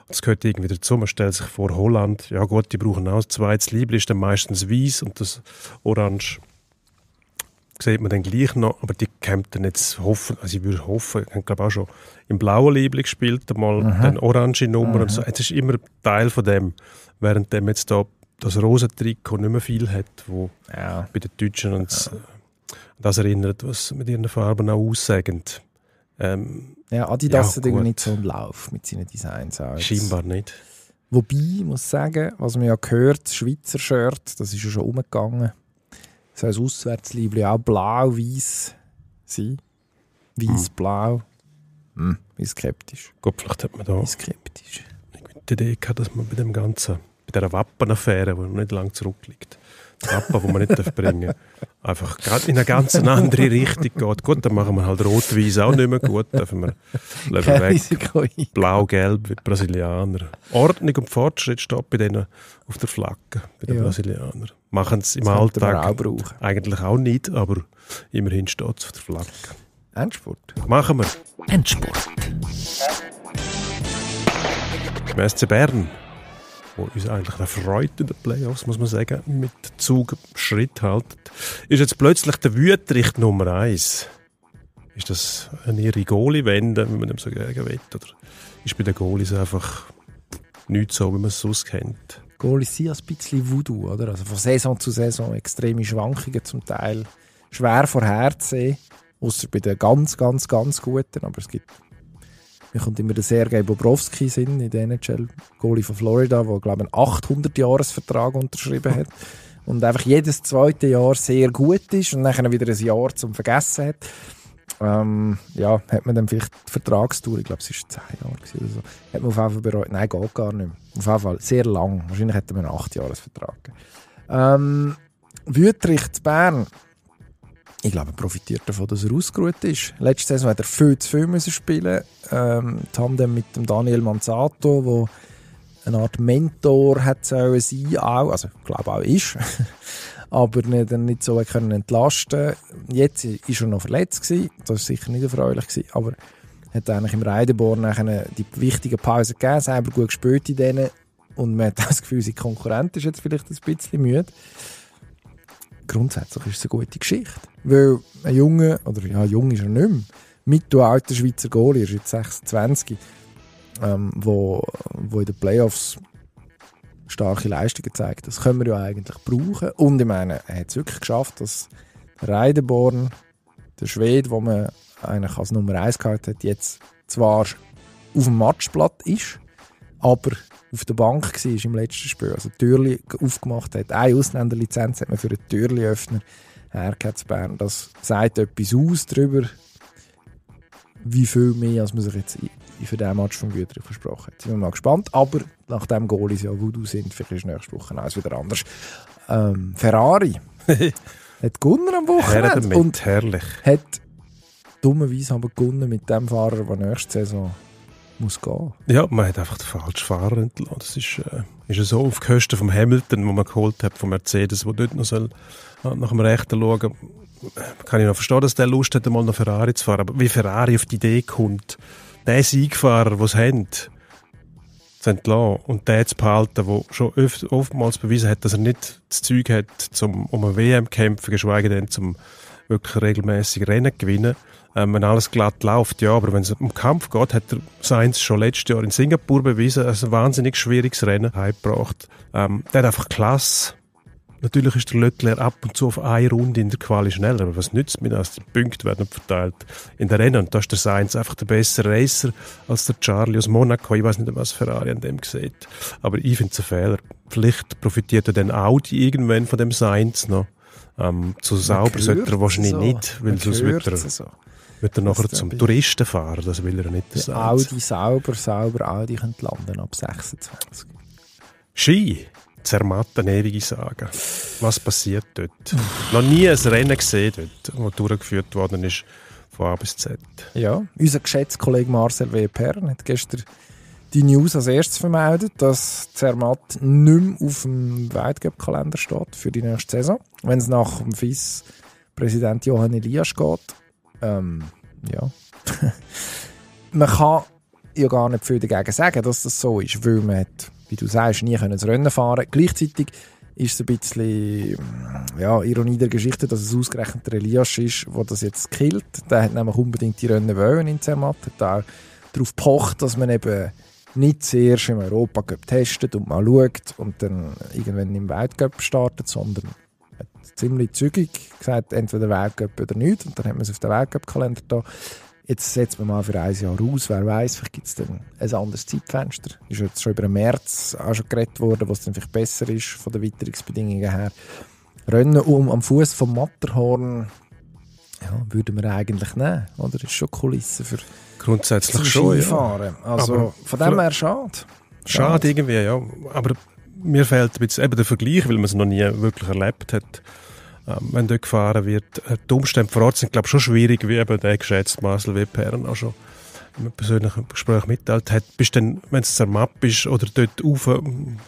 Das gehört irgendwie dazu. Man stellt sich vor, Holland, ja gut, die brauchen auch ein zweites Liebling, ist dann meistens weiß und das Orange sieht man dann gleich noch, aber die dann jetzt hoffen, also ich würde hoffen, ich glaube auch schon im blauen Liebling gespielt, mal Aha. dann orange Nummer und so. Es ist immer Teil von dem, während dem jetzt da das rosa Trikot nicht mehr viel hat, wo ja. bei den Deutschen uns ja. Äh, das erinnert, was mit ihren Farben auch aussagen. Ähm, ja, Adidas ja, hat irgendwie nicht so einen Lauf mit seinen Designs. Auch Scheinbar nicht. Wobei, ich muss sagen, was man ja gehört, das Schweizer Shirt, das ist ja schon umgegangen soll das Auswärtsliebling auch blau-weiß sein? Weiß-blau. Hm. Wie hm, skeptisch. Gut, vielleicht hat man da... Wie skeptisch. Ich die Idee gehabt, dass man bei dem Ganzen, bei dieser Wappenaffäre, die noch nicht lange zurückliegt, Kappa, die man nicht bringen darf. Einfach in eine ganz andere Richtung geht. Gut, dann machen wir halt rot-weiß auch nicht mehr gut. Dürfen wir lieber weg. Blau-gelb wie Brasilianer. Ordnung und Fortschritt steht bei denen auf der Flagge, bei den ja. Brasilianern. Machen es im Alltag auch eigentlich auch nicht, aber immerhin steht es auf der Flagge. Endspurt. Machen wir. Endspurt. Im SC Bern wo uns eigentlich erfreut in den Playoffs, muss man sagen, mit Zug Schritt haltet, ist jetzt plötzlich der Wüterich Nummer 1. Ist das eine goalie wende wenn man dem so sagen will? Oder ist bei den Goalies einfach nicht so, wie man es sonst kennt? Goalies sind ein bisschen Voodoo, oder? Also von Saison zu Saison extreme Schwankungen zum Teil. Schwer vorherzusehen, außer bei den ganz, ganz, ganz Guten, aber es gibt mir kommt immer der Sergei Bobrovsky Sinn in der NHL, Goalie von Florida, der, glaube ich, einen 800-Jahres-Vertrag unterschrieben hat und einfach jedes zweite Jahr sehr gut ist und dann wieder ein Jahr zum Vergessen hat. Ähm, ja, hat man dann vielleicht die Vertragstour, ich glaube, es war 10 Jahre oder so, hat man auf jeden Fall bereut. Nein, geht gar nicht mehr. Auf jeden Fall sehr lang. Wahrscheinlich hätte man einen 8-Jahres-Vertrag. Ähm, Wüthrich zu Bern ich glaube, er profitiert davon, dass er ausgeruht ist. Letzte Saison hat er viel zu viel müssen spielen. Ähm, dann mit dem Daniel Manzato, der eine Art Mentor hat sollen sein auch, also ich glaube auch ist, aber nicht, nicht so können entlasten. Jetzt ist er noch verletzt gewesen. das war sicher nicht erfreulich gewesen, aber hat eigentlich im Reidenborn die wichtige Pause gegeben, selber gut gespielt in denen und man hat das Gefühl, sein Konkurrent ist jetzt vielleicht ein bisschen müde grundsätzlich ist es eine gute Geschichte. Weil ein Junge, oder ja, jung ist er nicht mehr, mit dem alten Schweizer Goalie, er ist jetzt 26, ähm, wo, wo in den Playoffs starke Leistungen zeigt. Das können wir ja eigentlich brauchen. Und ich meine, er hat es wirklich geschafft, dass Reidenborn, der Schwede, wo man eigentlich als Nummer 1 gehalten hat, jetzt zwar auf dem Matchblatt ist, aber auf der Bank war im letzten Spiel, also Türli aufgemacht hat. Eine Ausländerlizenz hat man für einen Türliöffner hergehabt zu Bern. Das sagt etwas aus darüber, wie viel mehr, als man sich jetzt für diesen Match von Güter versprochen hat. Sind wir mal gespannt, aber nachdem Goalies ja gut aus sind, vielleicht ist nächste Woche alles wieder anders. Ähm, Ferrari hat gewonnen am Wochenende. und herrlich. Hat dummerweise aber gewonnen mit dem Fahrer, der nächste Saison muss gehen. Ja, man hat einfach den falschen Fahrer entlassen. Das ist, äh, ist so auf Kosten vom Hamilton, den man geholt hat, vom Mercedes, wo dort noch soll, äh, nach dem Rechten schauen äh, kann ich noch verstehen, dass der Lust hat, mal noch Ferrari zu fahren. Aber wie Ferrari auf die Idee kommt, den Siegfahrer, den sie haben, zu entlassen und den zu behalten, der schon öf- oftmals bewiesen hat, dass er nicht das Zeug hat, zum, um eine WM zu kämpfen, geschweige denn zum wirklich regelmäßig Rennen zu gewinnen ähm, wenn alles glatt läuft. Ja, aber wenn es um Kampf geht, hat der Sainz schon letztes Jahr in Singapur bewiesen, ein wahnsinnig schwieriges Rennen heimgebracht. Ähm, der hat einfach klasse. Natürlich ist der Löttler ab und zu auf eine Runde in der Quali schneller, aber was nützt mir das? Die Punkte werden verteilt in der Rennen und da ist der Sainz einfach der bessere Racer als der Charlie aus Monaco. Ich weiß nicht, was Ferrari an dem sieht, aber ich finde es ein Fehler. Vielleicht profitiert er dann Audi irgendwann von dem Sainz noch. Ähm, zu sauber sollte er wahrscheinlich so. nicht, weil sonst wird er... So. Wird er nachher zum Touristen fahren, das will er nicht. Das Audi sauber, sauber Audi könnte landen ab 26. Ski, Zermatt, eine ewige Sage. Was passiert dort? Noch nie ein Rennen gesehen dort, das durchgeführt worden ist von A bis Z. Ja, unser geschätzter Kollege Marcel W. Pern hat gestern die News als erstes vermeldet, dass Zermatt nicht mehr auf dem Weltcup-Kalender steht für die nächste Saison. Wenn es nach dem FIS-Präsident Johann Elias geht, ähm, ja. man kann ja gar nicht viel dagegen sagen, dass das so ist, weil man, hat, wie du sagst, nie können das Rennen fahren konnte. Gleichzeitig ist es ein bisschen mm, ja, Ironie der Geschichte, dass es ausgerechnet der Elias ist, der das jetzt killt. Der hat nämlich unbedingt die Rennen wollen in Zermatt. Hat auch darauf pocht, dass man eben nicht zuerst im Europa testet und mal schaut und dann irgendwann im Weltcup startet, sondern ziemlich zügig gesagt, entweder Weltcup oder nicht. Und dann hat man es auf den Weltcup-Kalender da. Jetzt setzen wir mal für ein Jahr aus. Wer weiß, vielleicht gibt es dann ein anderes Zeitfenster. Ist jetzt schon über den März auch schon geredet worden, was dann vielleicht besser ist von den Witterungsbedingungen her. Rennen um am Fuß vom Matterhorn ja, würden wir eigentlich nehmen. Oder das ist schon Kulisse für Grundsätzlich schon, Ja. Also aber von dem her schade. Schade irgendwie, ja. Aber mir fehlt jetzt eben der Vergleich, weil man es noch nie wirklich erlebt hat. Ähm, wenn dort gefahren wird. Äh, die Umstände vor Ort sind, glaube ich, schon schwierig, wie eben der geschätzte Marcel Webherren auch schon im persönlichen Gespräch mitteilt hat. Bist denn, wenn es Zermatt bist oder dort rauf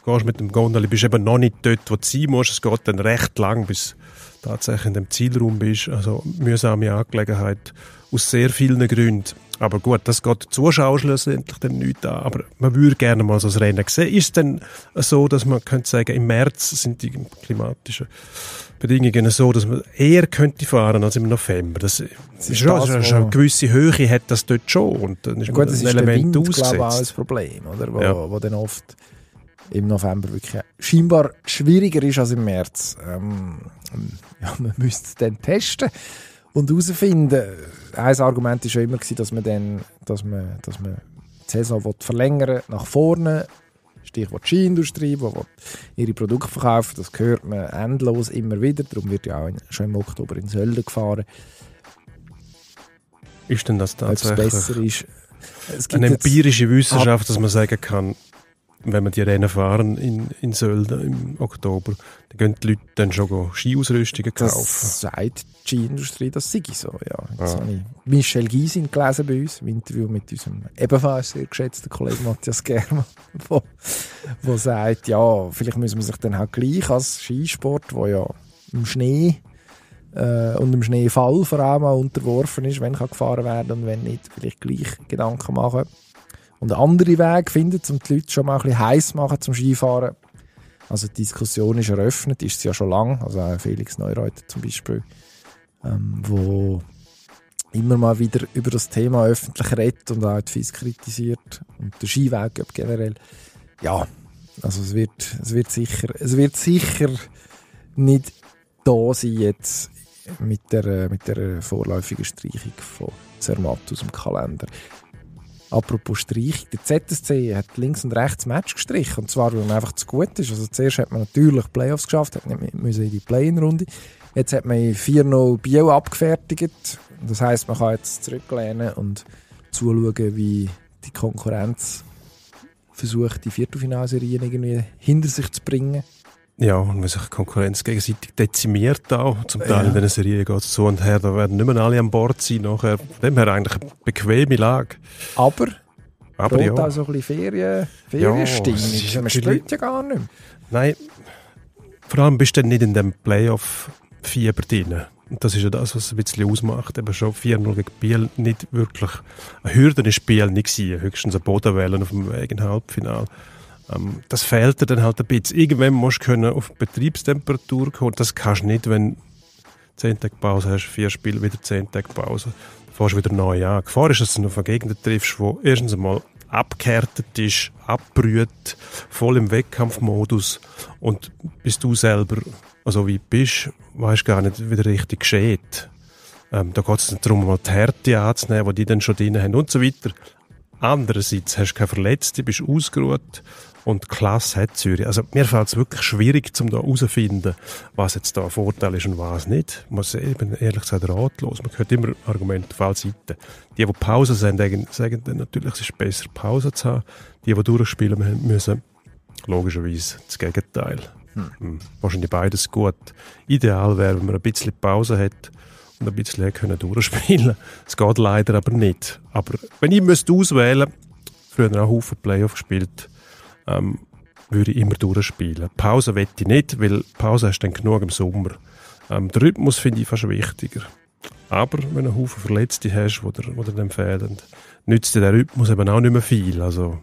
gehst mit dem Gondel, bist du eben noch nicht dort, wo du sein musst. Es geht dann recht lang, bis du tatsächlich in dem Zielraum bist. Also mühsame Angelegenheit aus sehr vielen Gründen. Aber gut, das geht die Zuschauer schlussendlich dann nicht an. Aber man würde gerne mal so ein Rennen sehen. Ist es denn so, dass man könnte sagen, im März sind die klimatischen Bedingungen so, dass man eher könnte fahren als im November? Das, das ist schon, das, also eine gewisse Höhe hat das dort schon. Und dann ist Gut, das ein ist Element der Wind, ausgesetzt. glaube ich, auch ein Problem, oder? Wo, ja. wo dann oft im November wirklich scheinbar schwieriger ist als im März. Ähm, ja, man müsste es dann testen und herausfinden. Ein Argument war ja immer, dass man, dann, dass man, dass man die Saison verlängern nach vorne Stichwort Skiindustrie, die ihre Produkte verkaufen, das hört man endlos immer wieder. Darum wird ja auch schon im Oktober in Sölden gefahren. Ist denn das tatsächlich Ob's besser ist? Es gibt eine empirische Wissenschaft, dass man sagen kann, wenn wir die Rennen fahren in, in Sölden im Oktober, dann gehen die Leute dann schon Skiausrüstungen kaufen. Das sagt die Skiindustrie, das sei so, ja. Ah. Jetzt ah. habe ich Michel Gysin gelesen bei uns, im Interview mit unserem ebenfalls sehr geschätzten Kollegen Matthias Germann, wo, wo sagt, ja, vielleicht müssen wir sich dann halt gleich als Skisport, wo ja im Schnee äh, und im Schneefall vor allem auch unterworfen ist, wenn kann gefahren werden und wenn nicht, vielleicht gleich Gedanken machen und andere Wege finden, um die Leute schon mal ein bisschen heiß zu machen zum Skifahren. Also die Diskussion ist eröffnet, ist sie ja schon lange. Also auch Felix Neureuter zum Beispiel, ähm, wo immer mal wieder über das Thema öffentlich redet und auch die FIS kritisiert und den Skiweg generell. Ja, also es wird, es wird sicher, es wird sicher nicht da sein jetzt mit der, mit der vorläufigen Streichung von Zermatt aus dem Kalender. Apropos Streichung, der ZSC hat links und rechts Match gestrichen. Und zwar, weil man einfach zu gut ist. Also zuerst hat man natürlich Playoffs geschafft, hat nicht mehr in die Play-In-Runde. Jetzt hat man 4-0 Bio abgefertigt. Das heisst, man kann jetzt zurücklehnen und zuschauen, wie die Konkurrenz versucht, die Viertelfinalserien irgendwie hinter sich zu bringen. Ja, und wenn sich die Konkurrenz gegenseitig dezimiert auch, zum Teil ja. in diesen Serien geht es so und her, da werden nicht mehr alle an Bord sein nachher. Dem her eigentlich eine bequeme Lage. Aber, Aber droht ja. auch so ein bisschen Ferien, Ferienstimmung. man spielt ja gar nicht mehr. Nein, vor allem bist du dann nicht in dem Playoff-Fieber drin. Und das ist ja das, was es ein bisschen ausmacht. Eben schon 4-0 gegen Biel nicht wirklich eine Hürde im Spiel, nicht gewesen. höchstens ein Bodenwellen auf dem Weg ins Halbfinale. Ähm, das fehlt dir dann halt ein bisschen. Irgendwann musst du können auf Betriebstemperatur kommen. Das kannst du nicht, wenn du 10 Tage Pause hast, vier Spiele, wieder 10 Tage Pause. Dann fährst du wieder neu an. Die Gefahr ist, dass du auf eine Gegner triffst, der erstens einmal abgehärtet ist, abbrüht, voll im Wettkampfmodus und bist du selber, also wie bist, weißt gar nicht, wie der richtig geschieht. Ähm, da geht es nicht darum, mal die Härte anzunehmen, die die dann schon drin haben und so weiter. Andererseits hast du keine Verletzte, bist ausgeruht, und Klasse hat Zürich. Also mir fällt es wirklich schwierig, um da herauszufinden, was jetzt da ein Vorteil ist und was nicht. Man ist eben ehrlich gesagt ratlos. Man hört immer Argumente auf allen Seiten. Die, die Pause haben, sagen dann natürlich, es ist besser, Pause zu haben. Die, die durchspielen müssen, logischerweise das Gegenteil. Hm. hm. Wahrscheinlich beides gut. Ideal wäre, wenn man ein bisschen Pause hätte und ein bisschen können durchspielen Es geht leider aber nicht. Aber wenn ich müsste auswählen müsste, früher auch Haufen Playoff gespielt, ähm, würde ich immer durchspielen. Pause wette ich nicht, weil Pause hast du dann genug im Sommer. Ähm, der Rhythmus finde ich fast wichtiger. Aber wenn du einen Haufen Verletzte hast, die dir, dir dann fehlen, nützt dir der Rhythmus eben auch nicht mehr viel. Also,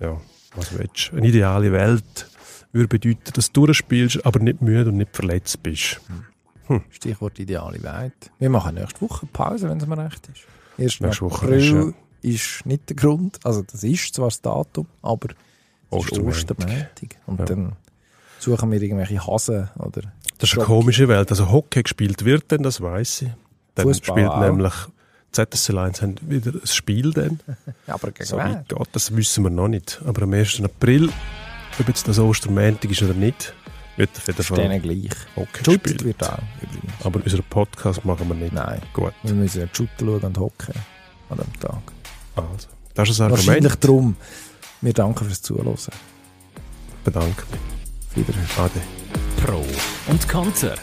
ja, was willst du? Eine ideale Welt würde bedeuten, dass du durchspielst, aber nicht müde und nicht verletzt bist. Hm. hm. Stichwort ideale Welt. Wir machen nächste Woche Pause, wenn es mir recht ist. Erst nächste Woche April ist, ja. ist nicht der Grund. Also das ist zwar das Datum, aber Oh, Ostermäntig. Und ja. dann suchen wir irgendwelche Hasen oder... Das ist eine komische Welt. Also Hockey gespielt wird denn, das weiß ich. Dann Fußball spielt auch. nämlich ZSC Lions haben wieder ein Spiel dann. Aber gegen so weit geht, das wissen wir noch nicht. Aber am 1. April, ob jetzt das Ostermontag ist oder nicht, wird auf jeden Fall denen gleich. Hockey gespielt. wird auch übrigens. Aber unseren Podcast machen wir nicht. Nein. Gut. Wir müssen ja die Shooter schauen und hocken an dem Tag. Also, das ist ein Argument. Wahrscheinlich darum wir danken fürs Zuhören. Bedanke mich. Wiederhören. Ade. Pro und Konter.